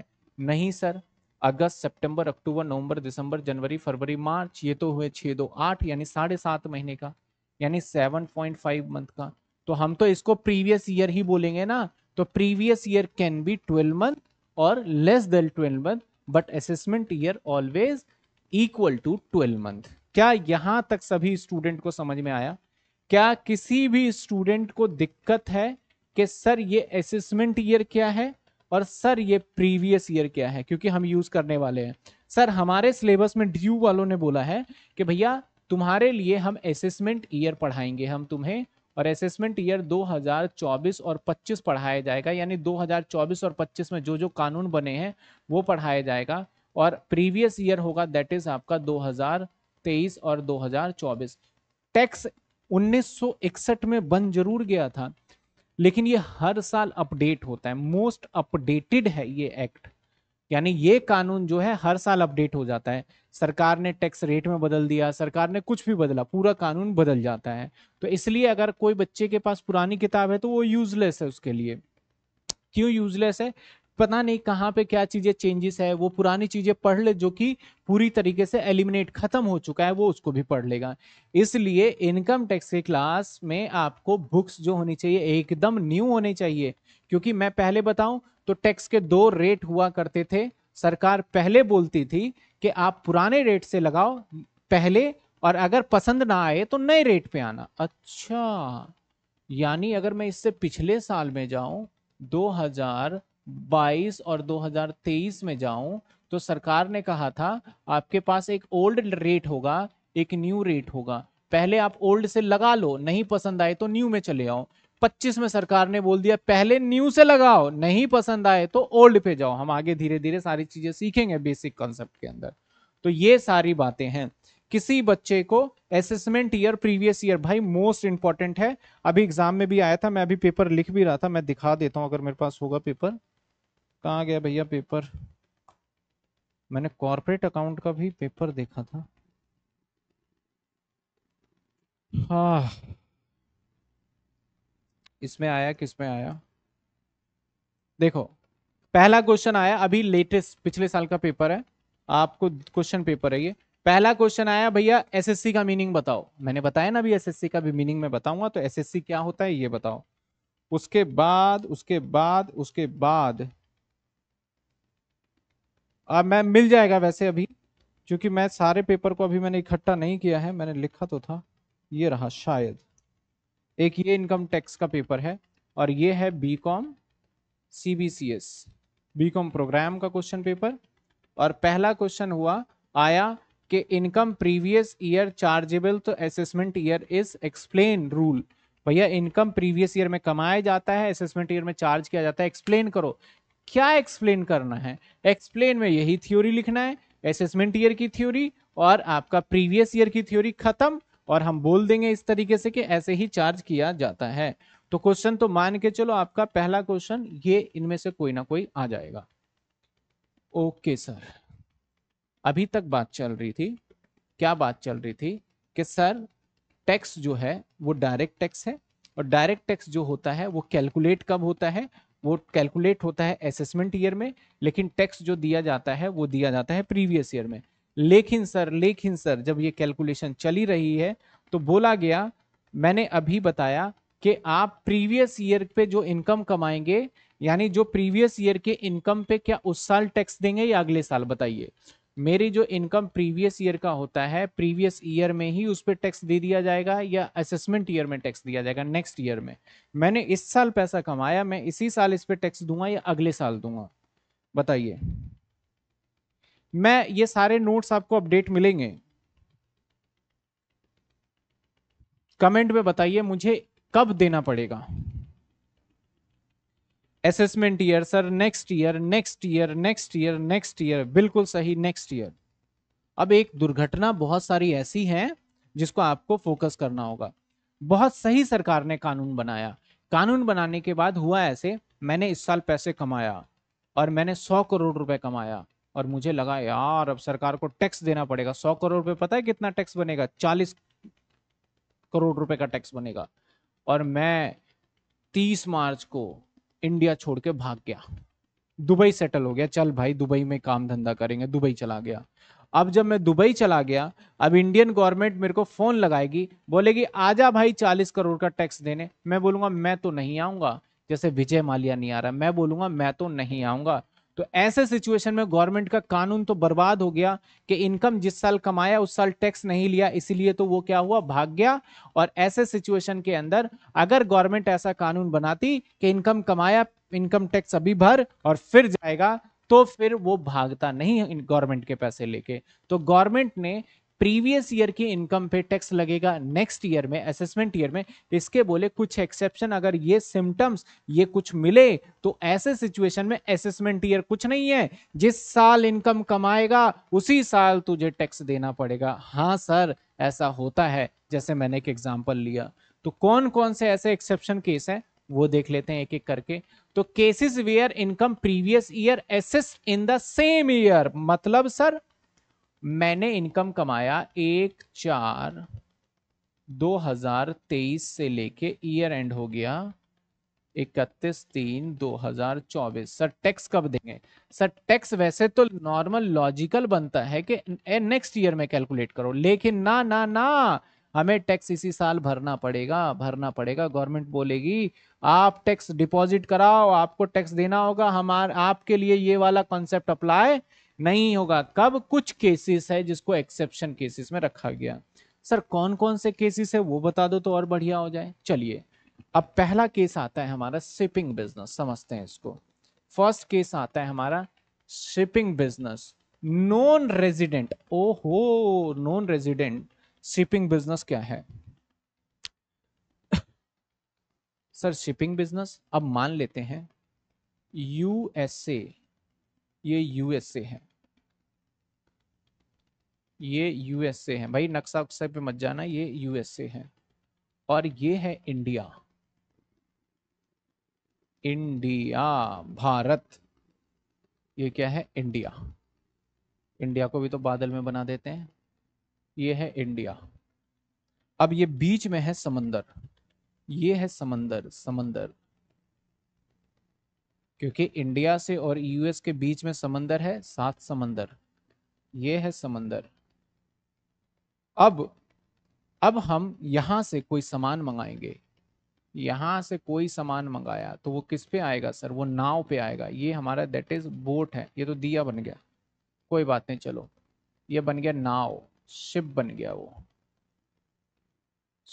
नहीं सर अगस्त सितंबर अक्टूबर नवंबर दिसंबर जनवरी फरवरी मार्च ये तो हुए छः दो आठ यानी साढ़े सात महीने का यानी सेवन पॉइंट फाइव मंथ का तो हम तो इसको प्रीवियस ईयर ही बोलेंगे ना तो previous year can be twelve month और less than twelve month but assessment year always equal to twelve month क्या यहां तक सभी स्टूडेंट को समझ में आया क्या किसी भी स्टूडेंट को दिक्कत है कि सर ये असेसमेंट ईयर क्या है और सर ये प्रीवियस ईयर क्या है क्योंकि हम यूज करने वाले हैं सर हमारे सिलेबस में ड्यू वालों ने बोला है कि भैया तुम्हारे लिए हम असेसमेंट ईयर पढ़ाएंगे हम तुम्हें और असेसमेंट ईयर 2024 और 25 पढ़ाया जाएगा यानी 2024 और 25 में जो जो कानून बने हैं वो पढ़ाया जाएगा और प्रीवियस ईयर होगा दैट इज आपका 2023 और 2024 टैक्स 1961 में बन जरूर गया था लेकिन ये हर साल अपडेट होता है मोस्ट अपडेटेड है ये एक्ट यानी ये कानून जो है हर साल अपडेट हो जाता है सरकार ने टैक्स रेट में बदल दिया सरकार ने कुछ भी बदला पूरा कानून बदल जाता है तो इसलिए अगर कोई बच्चे के पास पुरानी किताब है तो वो यूजलेस है उसके लिए क्यों यूजलेस है पता नहीं कहाँ पे क्या चीजें चेंजेस है वो पुरानी चीजें पढ़ ले जो कि पूरी तरीके से एलिमिनेट खत्म हो चुका है वो उसको भी पढ़ लेगा इसलिए इनकम टैक्स के क्लास में आपको बुक्स जो होनी चाहिए एकदम न्यू होने चाहिए क्योंकि मैं पहले बताऊं तो टैक्स के दो रेट हुआ करते थे सरकार पहले बोलती थी कि आप पुराने रेट से लगाओ पहले और अगर पसंद ना आए तो नए रेट पे आना अच्छा यानी अगर मैं इससे पिछले साल में जाऊं 2000 2022 और 2023 में जाऊं तो सरकार ने कहा था आपके पास एक ओल्ड रेट होगा एक न्यू रेट होगा पहले आप ओल्ड से लगा लो नहीं पसंद आए तो न्यू में चले आओ 25 में सरकार ने बोल दिया पहले न्यू से लगाओ नहीं पसंद आए तो ओल्ड पे जाओ हम आगे धीरे धीरे सारी चीजें सीखेंगे बेसिक कॉन्सेप्ट के अंदर तो ये सारी बातें हैं किसी बच्चे को असेसमेंट ईयर प्रीवियस ईयर भाई मोस्ट इंपॉर्टेंट है अभी एग्जाम में भी आया था मैं अभी पेपर लिख भी रहा था मैं दिखा देता हूं अगर मेरे पास होगा पेपर कहाँ गया भैया पेपर मैंने कॉरपोरेट अकाउंट का भी पेपर देखा था हा इसमें आया किसमें आया देखो पहला क्वेश्चन आया अभी लेटेस्ट पिछले साल का पेपर है आपको क्वेश्चन पेपर है ये पहला क्वेश्चन आया भैया एसएससी का मीनिंग बताओ मैंने बताया ना अभी एसएससी का भी मीनिंग में बताऊंगा तो एसएससी क्या होता है ये बताओ उसके बाद उसके बाद उसके बाद आ, मैं मिल जाएगा वैसे अभी क्योंकि मैं सारे पेपर को अभी मैंने इकट्ठा नहीं किया है मैंने लिखा तो था ये रहा शायद एक ये इनकम टैक्स का पेपर है और ये है B com C B C S B com programme का क्वेश्चन पेपर और पहला क्वेश्चन हुआ आया कि इनकम प्रीवियस ईयर चार्जेबल तो assessment year is explain rule भैया इनकम प्रीवियस ईयर में कमाया जाता है असेसमेंट ईयर में चार्ज किया जाता है एक्सप्लेन करो क्या एक्सप्लेन करना है एक्सप्लेन में यही थ्योरी लिखना है असेसमेंट ईयर की थ्योरी और आपका प्रीवियस ईयर की थ्योरी खत्म और हम बोल देंगे इस तरीके से कि ऐसे ही चार्ज किया जाता है तो क्वेश्चन तो मान के चलो आपका पहला क्वेश्चन ये इनमें से कोई ना कोई आ जाएगा ओके सर अभी तक बात चल रही थी क्या बात चल रही थी कि सर टैक्स जो है वो डायरेक्ट टैक्स है और डायरेक्ट टैक्स जो होता है वो कैलकुलेट कब होता है वो कैलकुलेट होता है असेसमेंट ईयर में लेकिन टैक्स जो दिया जाता है वो दिया जाता है प्रीवियस ईयर में लेकिन सर लेकिन सर जब ये कैलकुलेशन चली रही है तो बोला गया मैंने अभी बताया कि आप प्रीवियस ईयर पे जो इनकम कमाएंगे यानी जो प्रीवियस ईयर के इनकम पे क्या उस साल टैक्स देंगे या अगले साल बताइए मेरी जो इनकम प्रीवियस ईयर का होता है प्रीवियस ईयर में ही उस पर टैक्स दे दिया जाएगा या असेसमेंट ईयर में टैक्स दिया जाएगा नेक्स्ट ईयर में मैंने इस साल पैसा कमाया मैं इसी साल इस पर टैक्स दूंगा या अगले साल दूंगा बताइए मैं ये सारे नोट्स आपको अपडेट मिलेंगे कमेंट में बताइए मुझे कब देना पड़ेगा assessment year sir next year next year next year next year बिल्कुल सही नेक्स्ट ईयर अब एक दुर्घटना बहुत सारी ऐसी है जिसको आपको फोकस करना होगा बहुत सही सरकार ने कानून बनाया कानून बनाने के बाद हुआ ऐसे मैंने इस साल पैसे कमाया और मैंने सौ करोड़ रुपए कमाया और मुझे लगा यार अब सरकार को टैक्स देना पड़ेगा सौ करोड़ रुपए पता है कितना टैक्स बनेगा चालीस करोड़ रुपए का टैक्स बनेगा और मैं तीस मार्च को इंडिया छोड़ के भाग गया दुबई सेटल हो गया चल भाई दुबई में काम धंधा करेंगे दुबई चला गया अब जब मैं दुबई चला गया अब इंडियन गवर्नमेंट मेरे को फोन लगाएगी बोलेगी आजा भाई चालीस करोड़ का टैक्स देने मैं बोलूंगा मैं तो नहीं आऊंगा जैसे विजय मालिया नहीं आ रहा मैं बोलूंगा मैं तो नहीं आऊंगा तो ऐसे सिचुएशन में गवर्नमेंट का कानून तो बर्बाद हो गया कि इनकम जिस साल कमाया उस साल टैक्स नहीं लिया इसीलिए तो वो क्या हुआ भाग गया और ऐसे सिचुएशन के अंदर अगर गवर्नमेंट ऐसा कानून बनाती कि इनकम कमाया इनकम टैक्स अभी भर और फिर जाएगा तो फिर वो भागता नहीं गवर्नमेंट के पैसे लेके तो गवर्नमेंट ने प्रीवियस ईयर की इनकम पे टैक्स लगेगा नेक्स्ट ईयर में असेसमेंट ईयर में इसके बोले कुछ एक्सेप्शन अगर ये सिम्टम्स ये कुछ मिले तो ऐसे सिचुएशन में असेसमेंट ईयर कुछ नहीं है जिस साल इनकम कमाएगा उसी साल तुझे टैक्स देना पड़ेगा हाँ सर ऐसा होता है जैसे मैंने एक एग्जाम्पल लिया तो कौन कौन से ऐसे एक्सेप्शन केस है वो देख लेते हैं एक एक करके तो cases where income previous year assess in the same year मतलब सर मैंने इनकम कमाया एक चार 2023 से लेके ईयर एंड हो गया इकतीस तीन 2024 सर टैक्स कब देंगे सर टैक्स वैसे तो नॉर्मल लॉजिकल बनता है कि नेक्स्ट ईयर में कैलकुलेट करो लेकिन ना ना ना हमें टैक्स इसी साल भरना पड़ेगा भरना पड़ेगा गवर्नमेंट बोलेगी आप टैक्स डिपॉजिट कराओ आपको टैक्स देना होगा हमारे आपके लिए ये वाला कॉन्सेप्ट अप्लाई नहीं होगा कब कुछ केसेस है जिसको एक्सेप्शन केसेस में रखा गया सर कौन कौन से केसेस है वो बता दो तो और बढ़िया हो जाए चलिए अब पहला केस आता है हमारा शिपिंग बिजनेस समझते हैं इसको फर्स्ट केस आता है हमारा शिपिंग बिजनेस नॉन रेजिडेंट ओ हो नॉन रेजिडेंट शिपिंग बिजनेस क्या है सर शिपिंग बिजनेस अब मान लेते हैं यूएसए ये यूएसए है ये यूएसए है भाई नक्शा उक्शा पे मत जाना ये यूएसए है और ये है इंडिया इंडिया भारत ये क्या है इंडिया इंडिया को भी तो बादल में बना देते हैं ये है इंडिया अब ये बीच में है समंदर ये है समंदर समंदर क्योंकि इंडिया से और यूएस के बीच में समंदर है सात समंदर ये है समंदर अब अब हम यहां से कोई सामान मंगाएंगे यहां से कोई सामान मंगाया तो वो किस पे आएगा सर वो नाव पे आएगा ये हमारा दैट इज बोट है ये तो दिया बन गया कोई बात नहीं चलो ये बन गया नाव शिप बन गया वो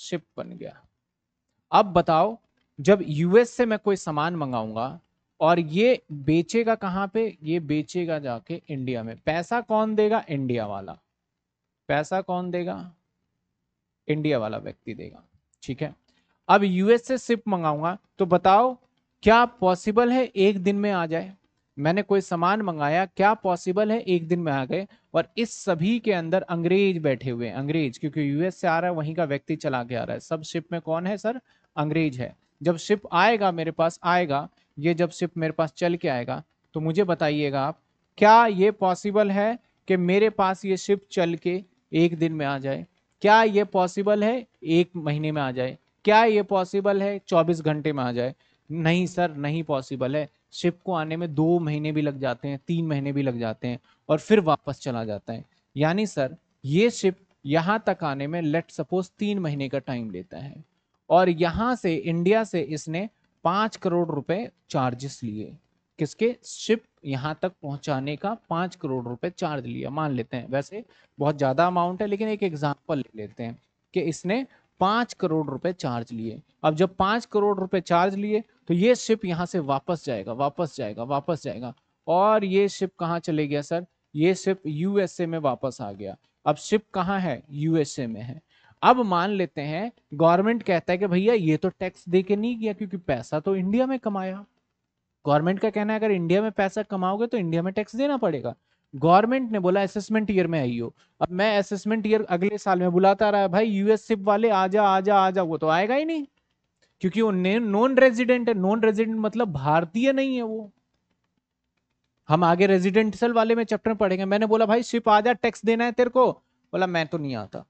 शिप बन गया अब बताओ जब यूएस से मैं कोई सामान मंगाऊंगा और ये बेचेगा कहाँ पे ये बेचेगा जाके इंडिया में पैसा कौन देगा इंडिया वाला पैसा कौन देगा इंडिया वाला व्यक्ति देगा ठीक है अब यूएस से सिप मंगाऊंगा तो बताओ क्या पॉसिबल है एक दिन में आ जाए मैंने कोई सामान मंगाया क्या पॉसिबल है एक दिन में आ गए और इस सभी के अंदर अंग्रेज बैठे हुए हैं अंग्रेज क्योंकि यूएस से आ रहा है वहीं का व्यक्ति चला के आ रहा है सब शिप में कौन है सर अंग्रेज है जब शिप आएगा मेरे पास आएगा ये जब शिप मेरे पास चल के आएगा तो मुझे बताइएगा आप क्या ये पॉसिबल है कि मेरे पास ये शिप चल के एक दिन में आ जाए क्या ये पॉसिबल है एक महीने में आ जाए क्या ये पॉसिबल है 24 घंटे में आ जाए नहीं सर नहीं पॉसिबल है शिप को आने में दो महीने भी लग जाते हैं तीन महीने भी लग जाते हैं और फिर वापस चला जाता है यानी सर ये शिप यहाँ तक आने में लेट सपोज तीन महीने का टाइम लेता है और यहाँ से इंडिया से इसने पाँच करोड़ रुपए चार्जेस लिए किसके शिप यहाँ तक पहुंचाने का पांच करोड़ रुपए चार्ज लिया मान लेते हैं वैसे बहुत ज़्यादा अमाउंट है लेकिन एक एग्जाम्पल ले लेते हैं कि इसने पांच करोड़ रुपए चार्ज लिए अब जब पांच करोड़ रुपए चार्ज लिए तो ये शिप यहाँ से वापस जाएगा वापस जाएगा वापस जाएगा और ये शिप कहाँ चले गया सर ये शिप यूएसए में वापस आ गया अब शिप कहाँ है यूएसए में है अब मान लेते हैं गवर्नमेंट कहता है कि भैया ये तो टैक्स दे के नहीं गया क्योंकि पैसा तो इंडिया में कमाया गवर्नमेंट का कहना है अगर इंडिया में पैसा कमाओगे तो इंडिया में टैक्स देना पड़ेगा गवर्नमेंट ने बोला असेसमेंट ईयर में आई हो अब मैं असेसमेंट ईयर अगले साल में बुलाता रहा भाई यूएस सिप वाले आ आ जा जा आ जा वो तो आएगा ही नहीं क्योंकि वो नॉन रेजिडेंट है नॉन रेजिडेंट मतलब भारतीय नहीं है वो हम आगे रेजिडेंशियल वाले में चैप्टर पढ़ेंगे मैंने बोला भाई सिप जा टैक्स देना है तेरे को बोला मैं तो नहीं आता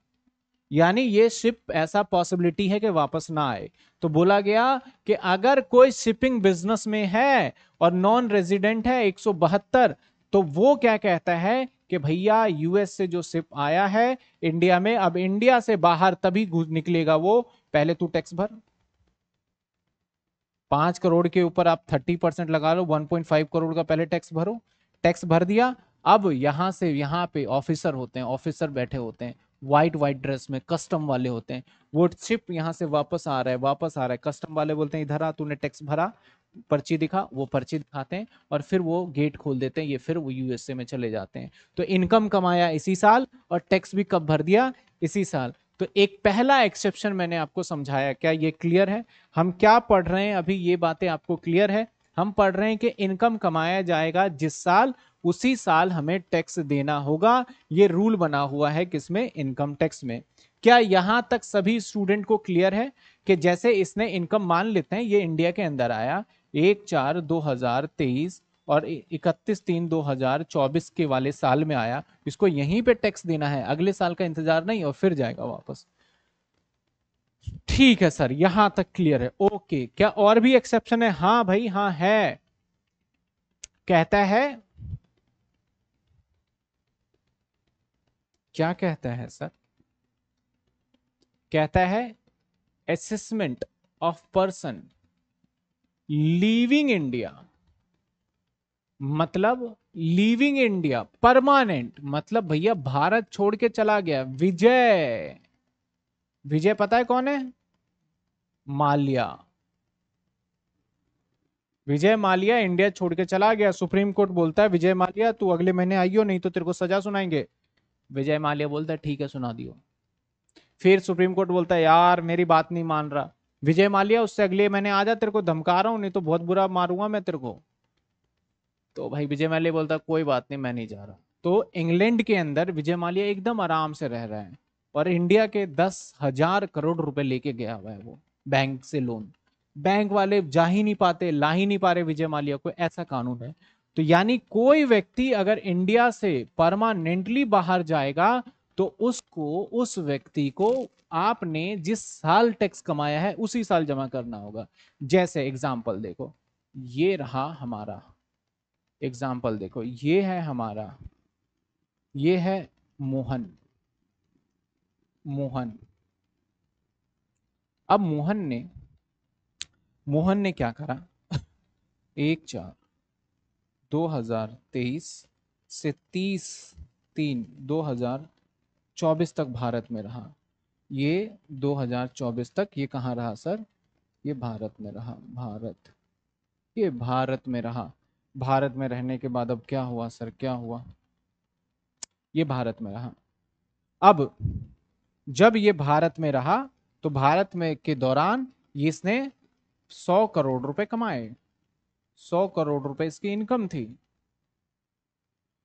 यानी ये शिप ऐसा पॉसिबिलिटी है कि वापस ना आए तो बोला गया कि अगर कोई शिपिंग बिजनेस में है और नॉन रेजिडेंट है एक तो वो क्या कहता है कि भैया यूएस से जो शिप आया है इंडिया में अब इंडिया से बाहर तभी निकलेगा वो पहले तू टैक्स भर पांच करोड़ के ऊपर आप थर्टी परसेंट लगा लो वन पॉइंट फाइव करोड़ का पहले टैक्स भरो टैक्स भर दिया अब यहां से यहां पे ऑफिसर होते हैं ऑफिसर बैठे होते हैं वाइट वाइट ड्रेस में कस्टम वाले होते हैं वो शिप यहाँ से वापस आ रहा है वापस आ रहा है कस्टम वाले बोलते हैं इधर आ तूने टैक्स भरा पर्ची दिखा वो पर्ची दिखाते हैं और फिर वो गेट खोल देते हैं ये फिर वो यूएसए में चले जाते हैं तो इनकम कमाया इसी साल और टैक्स भी कब भर दिया इसी साल तो एक पहला एक्सेप्शन मैंने आपको समझाया क्या ये क्लियर है हम क्या पढ़ रहे हैं अभी ये बातें आपको क्लियर है हम पढ़ रहे हैं कि इनकम कमाया जाएगा जिस साल उसी साल हमें टैक्स देना होगा ये रूल बना हुआ है किसमें इनकम टैक्स में क्या यहां तक सभी स्टूडेंट को क्लियर है कि जैसे इसने इनकम मान लेते हैं ये इंडिया के अंदर आया एक चार दो हजार तेईस और इकतीस तीन दो हजार चौबीस के वाले साल में आया इसको यहीं पे टैक्स देना है अगले साल का इंतजार नहीं और फिर जाएगा वापस ठीक है सर यहां तक क्लियर है ओके क्या और भी एक्सेप्शन है हाँ भाई हाँ है कहता है क्या कहता है सर कहता है assessment of person leaving India मतलब लीविंग इंडिया परमानेंट मतलब भैया भारत छोड़ के चला गया विजय विजय पता है कौन है मालिया विजय मालिया इंडिया छोड़ के चला गया सुप्रीम कोर्ट बोलता है विजय मालिया तू अगले महीने आइयो नहीं तो तेरे को सजा सुनाएंगे विजय माल्या बोलता है ठीक है सुना दियो फिर सुप्रीम कोर्ट बोलता है यार मेरी बात नहीं मान रहा विजय माल्या उससे अगले मैंने आजा तेरे को धमका रहा हूँ नहीं तो बहुत बुरा मारूंगा मैं तेरे को तो भाई विजय माल्या बोलता कोई बात नहीं मैं नहीं जा रहा तो इंग्लैंड के अंदर विजय माल्या एकदम आराम से रह रहे हैं और इंडिया के दस हजार करोड़ रुपए लेके गया हुआ है वो बैंक से लोन बैंक वाले जा ही नहीं पाते ला ही नहीं पा रहे विजय माल्या को ऐसा कानून है तो यानी कोई व्यक्ति अगर इंडिया से परमानेंटली बाहर जाएगा तो उसको उस व्यक्ति को आपने जिस साल टैक्स कमाया है उसी साल जमा करना होगा जैसे एग्जाम्पल देखो ये रहा हमारा एग्जाम्पल देखो ये है हमारा ये है मोहन मोहन अब मोहन ने मोहन ने क्या करा एक चार 2023 से 30 तीन 2024 तक भारत में रहा ये 2024 तक ये कहाँ रहा सर ये भारत में रहा भारत ये भारत में रहा भारत में रहने के बाद अब क्या हुआ सर क्या हुआ ये भारत में रहा अब जब ये भारत में रहा तो भारत में के दौरान इसने सौ करोड़ रुपए कमाए सौ करोड़ रुपए इसकी इनकम थी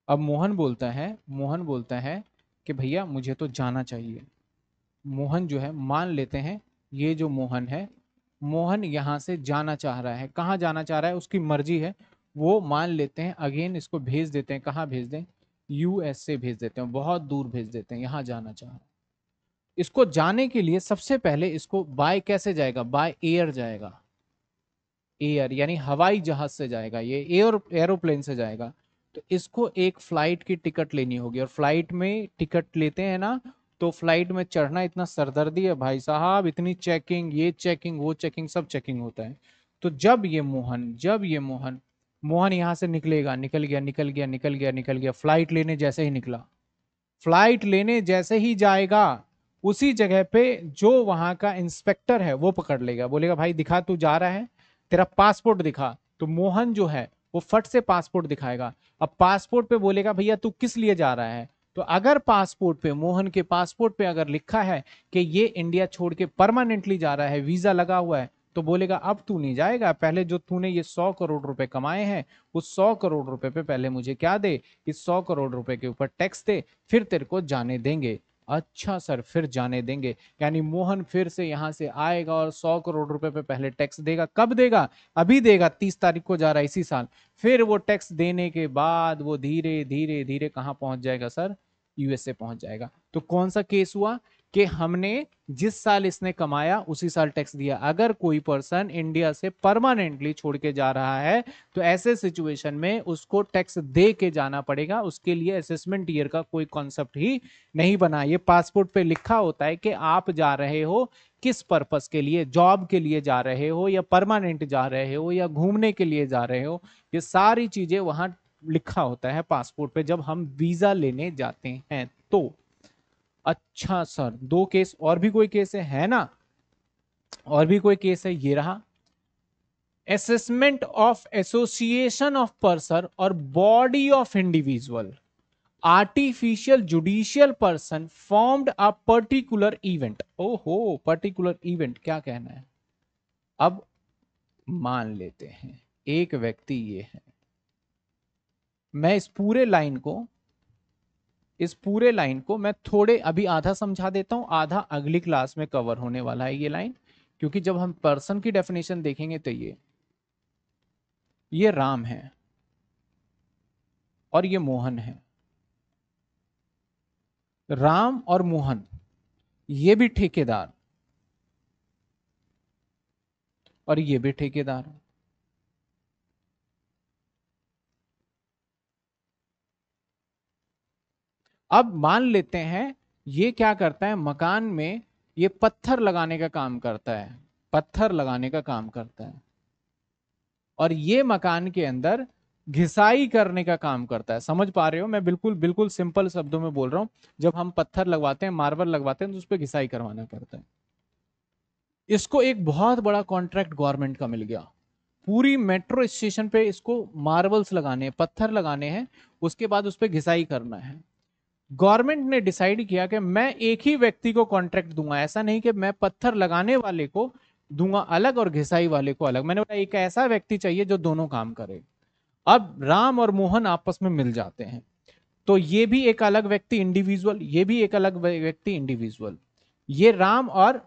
अब मोहन बोलता है मोहन बोलता है कि भैया मुझे तो जाना चाहिए मोहन जो है मान लेते हैं ये जो मोहन है मोहन यहाँ से जाना चाह रहा है कहाँ जाना चाह रहा है उसकी मर्जी है वो मान लेते हैं अगेन इसको भेज देते हैं कहाँ भेज दें यूएस से भेज देते हैं बहुत दूर भेज देते हैं यहाँ जाना चाह रहा है इसको जाने के लिए सबसे पहले इसको बाय कैसे जाएगा बाय एयर जाएगा एयर यानी हवाई जहाज से जाएगा ये एयर एरोप्लेन से जाएगा तो इसको एक फ्लाइट की टिकट लेनी होगी और फ्लाइट में टिकट लेते हैं ना तो फ्लाइट में चढ़ना इतना सरदर्दी है भाई साहब इतनी चेकिंग ये चेकिंग वो चेकिंग सब चेकिंग होता है तो जब ये मोहन जब ये मोहन मोहन यहाँ से निकलेगा निकल गया निकल गया निकल गया निकल गया फ्लाइट लेने जैसे ही निकला फ्लाइट लेने जैसे ही जाएगा उसी जगह पे जो वहां का इंस्पेक्टर है वो पकड़ लेगा बोलेगा भाई दिखा तू जा रहा है तेरा पासपोर्ट दिखा तो मोहन जो है वो फट से पासपोर्ट दिखाएगा अब पासपोर्ट पे बोलेगा भैया तू किस लिए जा रहा है तो अगर पासपोर्ट पे मोहन के पासपोर्ट पे अगर लिखा है कि ये इंडिया छोड़ के परमानेंटली जा रहा है वीजा लगा हुआ है तो बोलेगा अब तू नहीं जाएगा पहले जो तूने ये सौ करोड़ रुपए कमाए हैं उस सौ करोड़ रुपए पे पहले मुझे क्या दे इस सौ करोड़ रुपए के ऊपर टैक्स दे फिर तेरे को जाने देंगे अच्छा सर फिर जाने देंगे यानी मोहन फिर से यहाँ से आएगा और सौ करोड़ रुपए पे पहले टैक्स देगा कब देगा अभी देगा तीस तारीख को जा रहा है इसी साल फिर वो टैक्स देने के बाद वो धीरे धीरे धीरे कहाँ पहुंच जाएगा सर यूएसए पहुंच जाएगा तो कौन सा केस हुआ कि हमने जिस साल इसने कमाया उसी साल टैक्स दिया अगर कोई पर्सन इंडिया से परमानेंटली छोड़ के जा रहा है तो ऐसे सिचुएशन में उसको टैक्स दे के जाना पड़ेगा उसके लिए असेसमेंट ईयर का कोई कॉन्सेप्ट ही नहीं बना ये पासपोर्ट पे लिखा होता है कि आप जा रहे हो किस पर्पस के लिए जॉब के लिए जा रहे हो या परमानेंट जा रहे हो या घूमने के लिए जा रहे हो ये सारी चीजें वहां लिखा होता है पासपोर्ट पे जब हम वीजा लेने जाते हैं तो अच्छा सर दो केस और भी कोई केस है, है ना और भी कोई केस है ये रहा assessment of association of person और body of individual artificial judicial person formed a particular event ओहो पर्टिकुलर इवेंट क्या कहना है अब मान लेते हैं एक व्यक्ति ये है मैं इस पूरे लाइन को इस पूरे लाइन को मैं थोड़े अभी आधा समझा देता हूँ आधा अगली क्लास में कवर होने वाला है ये लाइन क्योंकि जब हम पर्सन की डेफिनेशन देखेंगे तो ये ये राम है और ये मोहन है राम और मोहन ये भी ठेकेदार और ये भी ठेकेदार अब मान लेते हैं ये क्या करता है मकान में ये पत्थर लगाने का काम करता है पत्थर लगाने का काम करता है और ये मकान के अंदर घिसाई करने का काम करता है समझ पा रहे हो मैं बिल्कुल बिल्कुल सिंपल शब्दों में बोल रहा हूं जब हम पत्थर लगवाते हैं मार्बल लगवाते हैं तो उस पर घिसाई करवाना पड़ता है इसको एक बहुत बड़ा कॉन्ट्रैक्ट गवर्नमेंट का मिल गया पूरी मेट्रो स्टेशन पे इसको मार्बल्स लगाने हैं पत्थर लगाने हैं उसके बाद उस पर घिसाई करना है गवर्नमेंट ने डिसाइड किया कि मैं एक ही व्यक्ति को कॉन्ट्रैक्ट दूंगा ऐसा नहीं कि मैं पत्थर लगाने वाले को दूंगा अलग और घिसाई वाले को अलग मैंने बोला एक ऐसा व्यक्ति चाहिए जो दोनों काम करे अब राम और मोहन आपस में मिल जाते हैं तो ये भी एक अलग व्यक्ति इंडिविजुअल ये भी एक अलग व्यक्ति इंडिविजुअल ये राम और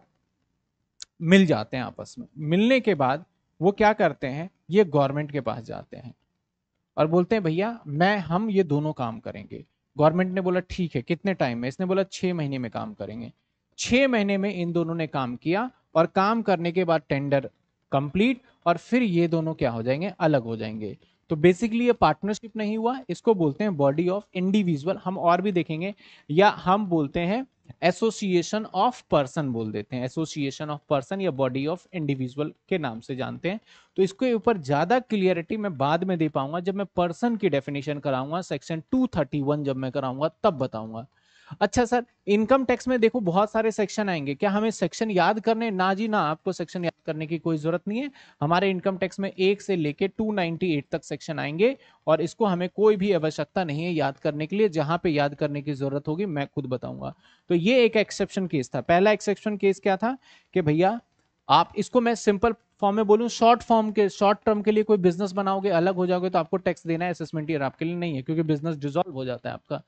मिल जाते हैं आपस में मिलने के बाद वो क्या करते हैं ये गवर्नमेंट के पास जाते हैं और बोलते हैं भैया मैं हम ये दोनों काम करेंगे गवर्नमेंट ने बोला ठीक है कितने टाइम में इसने बोला छह महीने में काम करेंगे छह महीने में इन दोनों ने काम किया और काम करने के बाद टेंडर कंप्लीट और फिर ये दोनों क्या हो जाएंगे अलग हो जाएंगे तो बेसिकली ये पार्टनरशिप नहीं हुआ इसको बोलते हैं बॉडी ऑफ इंडिविजुअल हम और भी देखेंगे या हम बोलते हैं एसोसिएशन ऑफ पर्सन बोल देते हैं एसोसिएशन ऑफ पर्सन या बॉडी ऑफ इंडिविजुअल के नाम से जानते हैं तो इसके ऊपर ज़्यादा क्लियरिटी मैं बाद में दे पाऊंगा जब मैं पर्सन की डेफिनेशन कराऊंगा सेक्शन 231 जब मैं कराऊंगा तब बताऊंगा अच्छा सर इनकम टैक्स में देखो बहुत सारे सेक्शन आएंगे क्या हमें सेक्शन याद करने ना जी ना आपको सेक्शन याद करने की कोई जरूरत नहीं है हमारे इनकम टैक्स में एक से लेके 298 तक सेक्शन आएंगे और इसको हमें कोई भी आवश्यकता नहीं है याद करने के लिए जहां पे याद करने की जरूरत होगी मैं खुद बताऊंगा तो ये एक एक्सेप्शन केस था पहला एक्सेप्शन केस क्या था कि भैया आप इसको मैं सिंपल फॉर्म में बोलूँ शॉर्ट फॉर्म के शॉर्ट टर्म के लिए कोई बिजनेस बनाओगे अलग हो जाओगे तो आपको टैक्स देना है असेसमेंट ईयर आपके लिए नहीं है क्योंकि बिजनेस डिजॉल्व हो जाता है आपका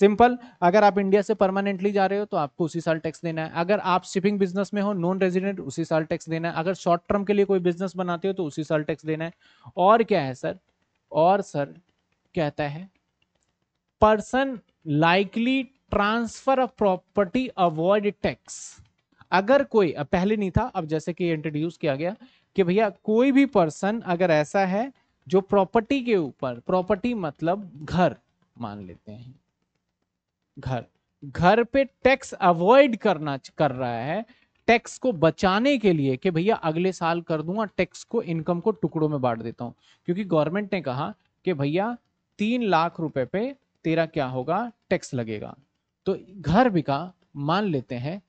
सिंपल अगर आप इंडिया से परमानेंटली जा रहे हो तो आपको उसी साल टैक्स देना है अगर आप शिपिंग बिजनेस में हो नॉन रेजिडेंट उसी साल टैक्स देना है अगर शॉर्ट टर्म के लिए कोई बिजनेस बनाते हो तो उसी साल टैक्स देना है और क्या है सर और सर कहता है person likely transfer of property avoid tax अगर कोई पहले नहीं था अब जैसे कि इंट्रोड्यूस किया गया कि भैया कोई भी पर्सन अगर ऐसा है जो प्रॉपर्टी के ऊपर प्रॉपर्टी मतलब घर मान लेते हैं घर घर पे टैक्स अवॉइड करना कर रहा है टैक्स को बचाने के लिए कि भैया अगले साल कर दूंगा टैक्स को इनकम को टुकड़ों में बांट देता हूं क्योंकि गवर्नमेंट ने कहा कि भैया तीन लाख रुपए पे तेरा क्या होगा टैक्स लगेगा तो घर बिका मान लेते हैं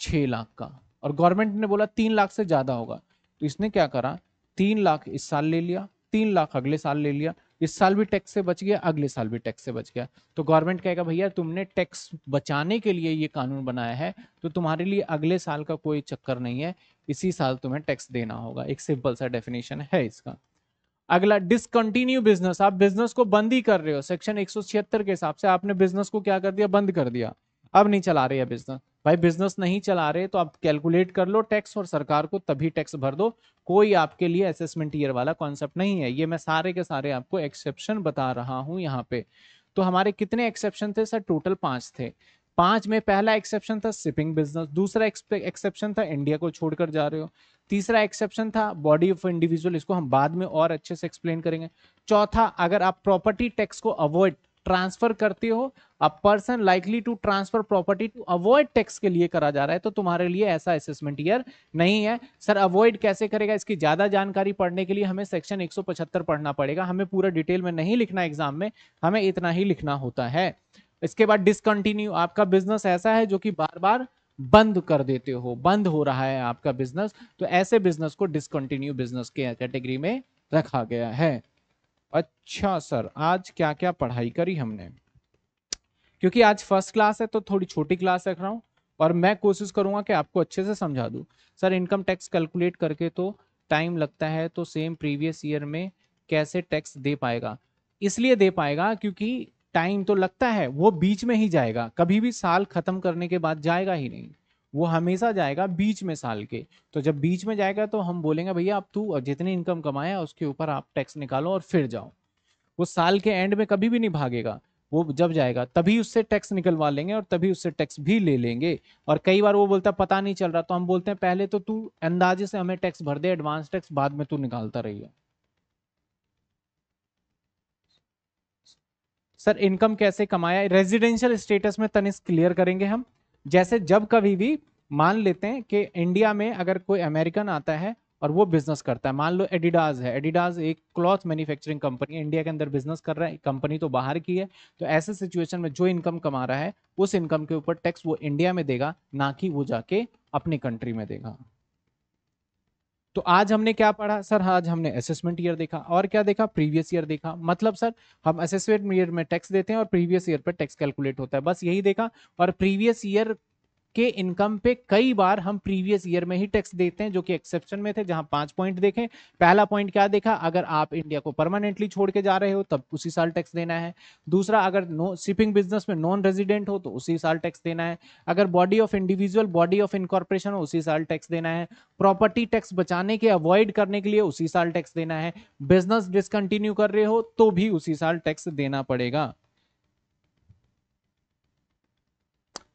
छह लाख का और गवर्नमेंट ने बोला तीन लाख से ज्यादा होगा तो इसने क्या करा तीन लाख इस साल ले लिया तीन लाख अगले साल ले लिया इस साल भी टैक्स से बच गया अगले साल भी टैक्स से बच गया तो गवर्नमेंट कहेगा भैया तुमने टैक्स बचाने के लिए ये कानून बनाया है तो तुम्हारे लिए अगले साल का कोई चक्कर नहीं है इसी साल तुम्हें टैक्स देना होगा एक सिंपल सा डेफिनेशन है इसका अगला डिसकंटिन्यू बिजनेस आप बिजनेस को बंद ही कर रहे हो सेक्शन एक के हिसाब से आपने बिजनेस को क्या कर दिया बंद कर दिया अब नहीं चला रहे है बिजनेस भाई बिजनेस नहीं चला रहे तो आप कैलकुलेट कर लो टैक्स और सरकार को तभी टैक्स भर दो कोई आपके लिए असेसमेंट ईयर वाला कॉन्सेप्ट नहीं है ये मैं सारे के सारे आपको एक्सेप्शन बता रहा हूँ यहाँ पे तो हमारे कितने एक्सेप्शन थे सर टोटल पांच थे पांच में पहला एक्सेप्शन था शिपिंग बिजनेस दूसरा एक्सेप्शन था इंडिया को छोड़कर जा रहे हो तीसरा एक्सेप्शन था बॉडी ऑफ इंडिविजुअल इसको हम बाद में और अच्छे से एक्सप्लेन करेंगे चौथा अगर आप प्रॉपर्टी टैक्स को अवॉइड ट्रांसफर करते हो a person likely to transfer property to avoid tax के लिए करा जा रहा है तो तुम्हारे लिए ऐसा असेसमेंट ईयर नहीं है सर अवॉइड कैसे करेगा इसकी ज्यादा जानकारी पढ़ने के लिए हमें सेक्शन 175 पढ़ना पड़ेगा हमें पूरा डिटेल में नहीं लिखना एग्जाम में हमें इतना ही लिखना होता है इसके बाद डिसकंटिन्यू आपका बिजनेस ऐसा है जो कि बार बार बंद कर देते हो बंद हो रहा है आपका बिजनेस तो ऐसे बिजनेस को डिसकंटिन्यू बिजनेस के कैटेगरी में रखा गया है अच्छा सर आज क्या क्या पढ़ाई करी हमने क्योंकि आज फर्स्ट क्लास है तो थोड़ी छोटी क्लास रख रहा हूँ और मैं कोशिश करूंगा कि आपको अच्छे से समझा दूँ सर इनकम टैक्स कैलकुलेट करके तो टाइम लगता है तो सेम प्रीवियस ईयर में कैसे टैक्स दे पाएगा इसलिए दे पाएगा क्योंकि टाइम तो लगता है वो बीच में ही जाएगा कभी भी साल खत्म करने के बाद जाएगा ही नहीं वो हमेशा जाएगा बीच में साल के तो जब बीच में जाएगा तो हम बोलेंगे भैया आप तू जितनी इनकम कमाया उसके ऊपर आप टैक्स निकालो और फिर जाओ वो साल के एंड में कभी भी नहीं भागेगा वो जब जाएगा तभी उससे टैक्स निकलवा लेंगे और तभी उससे टैक्स भी ले लेंगे और कई बार वो बोलता है पता नहीं चल रहा तो हम बोलते हैं पहले तो तू अंदाजे से हमें टैक्स भर दे एडवांस टैक्स बाद में तू निकालता रहिए सर इनकम कैसे कमाया रेजिडेंशियल स्टेटस में तनिस क्लियर करेंगे हम जैसे जब कभी भी मान लेते हैं कि इंडिया में अगर कोई अमेरिकन आता है और वो बिजनेस करता है मान लो एडिडास है एडिडाज एक क्लॉथ मैन्युफैक्चरिंग कंपनी इंडिया के अंदर बिजनेस कर रहा है कंपनी तो बाहर की है तो ऐसे सिचुएशन में जो इनकम कमा रहा है उस इनकम के ऊपर टैक्स वो इंडिया में देगा ना कि वो जाके अपनी कंट्री में देगा तो आज हमने क्या पढ़ा सर आज हमने असेसमेंट ईयर देखा और क्या देखा प्रीवियस ईयर देखा मतलब सर हम असेसमेंट ईयर में टैक्स देते हैं और प्रीवियस ईयर पर टैक्स कैलकुलेट होता है बस यही देखा और प्रीवियस ईयर के इनकम पे कई बार हम प्रीवियस ईयर में ही टैक्स देते हैं जो कि एक्सेप्शन में थे जहां पांच पॉइंट देखें पहला पॉइंट क्या देखा अगर आप इंडिया को परमानेंटली छोड़ के जा रहे हो तब उसी साल टैक्स देना है दूसरा अगर नो शिपिंग बिजनेस में नॉन रेजिडेंट हो तो उसी साल टैक्स देना है अगर body of individual body of incorporation हो उसी साल टैक्स देना है प्रॉपर्टी टैक्स बचाने के अवॉइड करने के लिए उसी साल टैक्स देना है बिजनेस डिसकंटिन्यू कर रहे हो तो भी उसी साल टैक्स देना पड़ेगा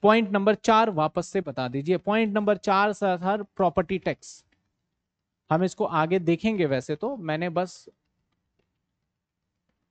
पॉइंट नंबर चार वापस से बता दीजिए पॉइंट नंबर चार सर प्रॉपर्टी टैक्स हम इसको आगे देखेंगे वैसे तो मैंने बस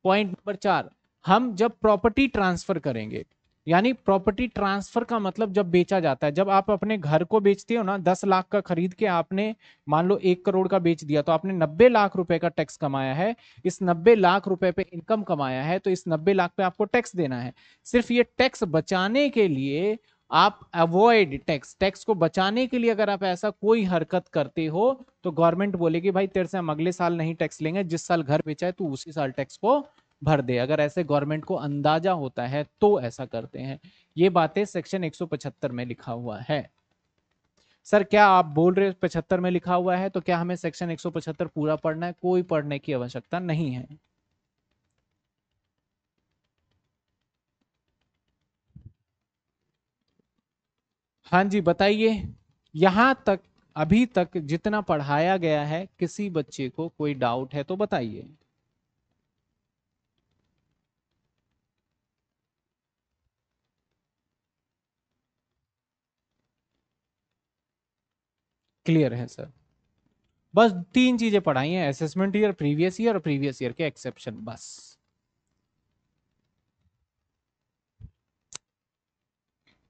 पॉइंट नंबर चार हम जब प्रॉपर्टी ट्रांसफर करेंगे यानी प्रॉपर्टी ट्रांसफर का मतलब जब बेचा जाता है जब आप अपने घर को बेचते हो ना दस लाख का खरीद के आपने मान लो एक करोड़ का बेच दिया तो आपने नब्बे लाख रुपए का टैक्स कमाया है इस नब्बे लाख रुपए पे इनकम कमाया है तो इस नब्बे लाख पे आपको टैक्स देना है सिर्फ ये टैक्स बचाने के लिए आप अवॉइड टैक्स टैक्स को बचाने के लिए अगर आप ऐसा कोई हरकत करते हो तो गवर्नमेंट बोलेगी भाई तेरे से हम अगले साल नहीं टैक्स लेंगे जिस साल घर बेचा है तू उसी साल टैक्स को भर दे अगर ऐसे गवर्नमेंट को अंदाजा होता है तो ऐसा करते हैं ये बातें सेक्शन 175 में लिखा हुआ है सर क्या आप बोल रहे पचहत्तर में लिखा हुआ है तो क्या हमें सेक्शन एक पूरा पढ़ना है कोई पढ़ने की आवश्यकता नहीं है हाँ जी बताइए यहां तक अभी तक जितना पढ़ाया गया है किसी बच्चे को कोई डाउट है तो बताइए क्लियर है सर बस तीन चीजें पढ़ाई हैं असेसमेंट ईयर प्रीवियस ईयर और प्रीवियस ईयर के एक्सेप्शन बस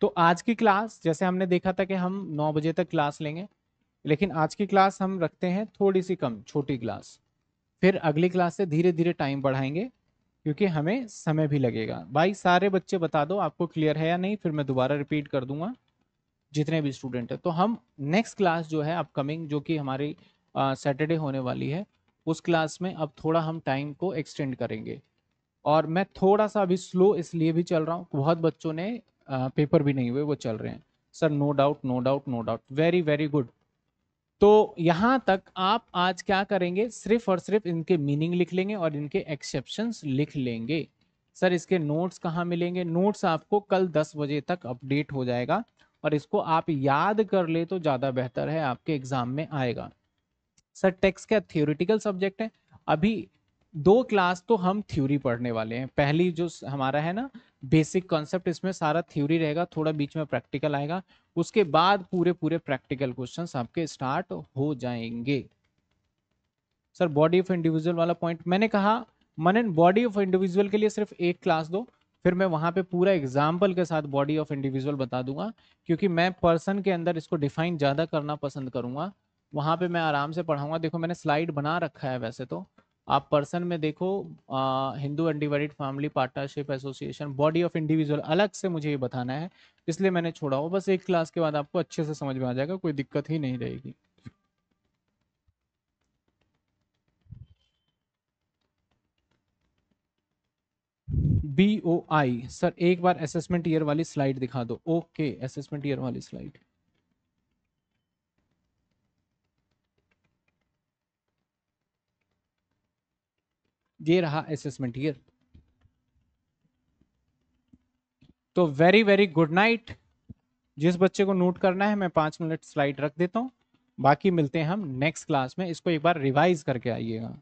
तो आज की क्लास जैसे हमने देखा था कि हम नौ बजे तक क्लास लेंगे लेकिन आज की क्लास हम रखते हैं थोड़ी सी कम छोटी क्लास फिर अगली क्लास से धीरे धीरे टाइम बढ़ाएंगे क्योंकि हमें समय भी लगेगा भाई सारे बच्चे बता दो आपको क्लियर है या नहीं फिर मैं दोबारा रिपीट कर दूंगा जितने भी स्टूडेंट हैं तो हम नेक्स्ट क्लास जो है अपकमिंग जो कि हमारी सैटरडे होने वाली है उस क्लास में अब थोड़ा हम टाइम को एक्सटेंड करेंगे और मैं थोड़ा सा अभी स्लो इसलिए भी चल रहा हूँ बहुत बच्चों ने आ, पेपर भी नहीं हुए वो चल रहे हैं sir no doubt no doubt no doubt very very good तो यहाँ तक आप आज क्या करेंगे सिर्फ और सिर्फ इनके मीनिंग लिख लेंगे और इनके एक्सेप्शन लिख लेंगे सर इसके नोट्स कहाँ मिलेंगे नोट्स आपको कल 10 बजे तक अपडेट हो जाएगा और इसको आप याद कर ले तो ज़्यादा बेहतर है आपके एग्जाम में आएगा सर टेक्स क्या थियोरिटिकल सब्जेक्ट है अभी दो क्लास तो हम थ्योरी पढ़ने वाले हैं पहली जो हमारा है ना बेसिक कॉन्सेप्ट इसमें सारा थ्योरी रहेगा थोड़ा बीच में प्रैक्टिकल आएगा उसके बाद पूरे पूरे प्रैक्टिकल क्वेश्चंस आपके स्टार्ट हो जाएंगे सर बॉडी ऑफ इंडिविजुअल वाला पॉइंट मैंने कहा मनन बॉडी ऑफ इंडिविजुअल के लिए सिर्फ एक क्लास दो फिर मैं वहाँ पे पूरा एग्जाम्पल के साथ बॉडी ऑफ इंडिविजुअल बता दूंगा क्योंकि मैं पर्सन के अंदर इसको डिफाइन ज़्यादा करना पसंद करूंगा वहाँ पे मैं आराम से पढ़ाऊंगा देखो मैंने स्लाइड बना रखा है वैसे तो आप पर्सन में देखो Hindu undivided family partnership association body of individual अलग से मुझे ये बताना है इसलिए मैंने छोड़ा हो बस एक क्लास के बाद आपको अच्छे से समझ में आ जाएगा कोई दिक्कत ही नहीं रहेगी बी ओ आई सर एक बार असेसमेंट ईयर वाली स्लाइड दिखा दो ओके असेसमेंट ईयर वाली स्लाइड ये रहा असेसमेंट ईयर तो वेरी वेरी गुड नाइट जिस बच्चे को नोट करना है मैं पांच मिनट स्लाइड रख देता हूं बाकी मिलते हैं हम नेक्स्ट क्लास में इसको एक बार रिवाइज करके आइएगा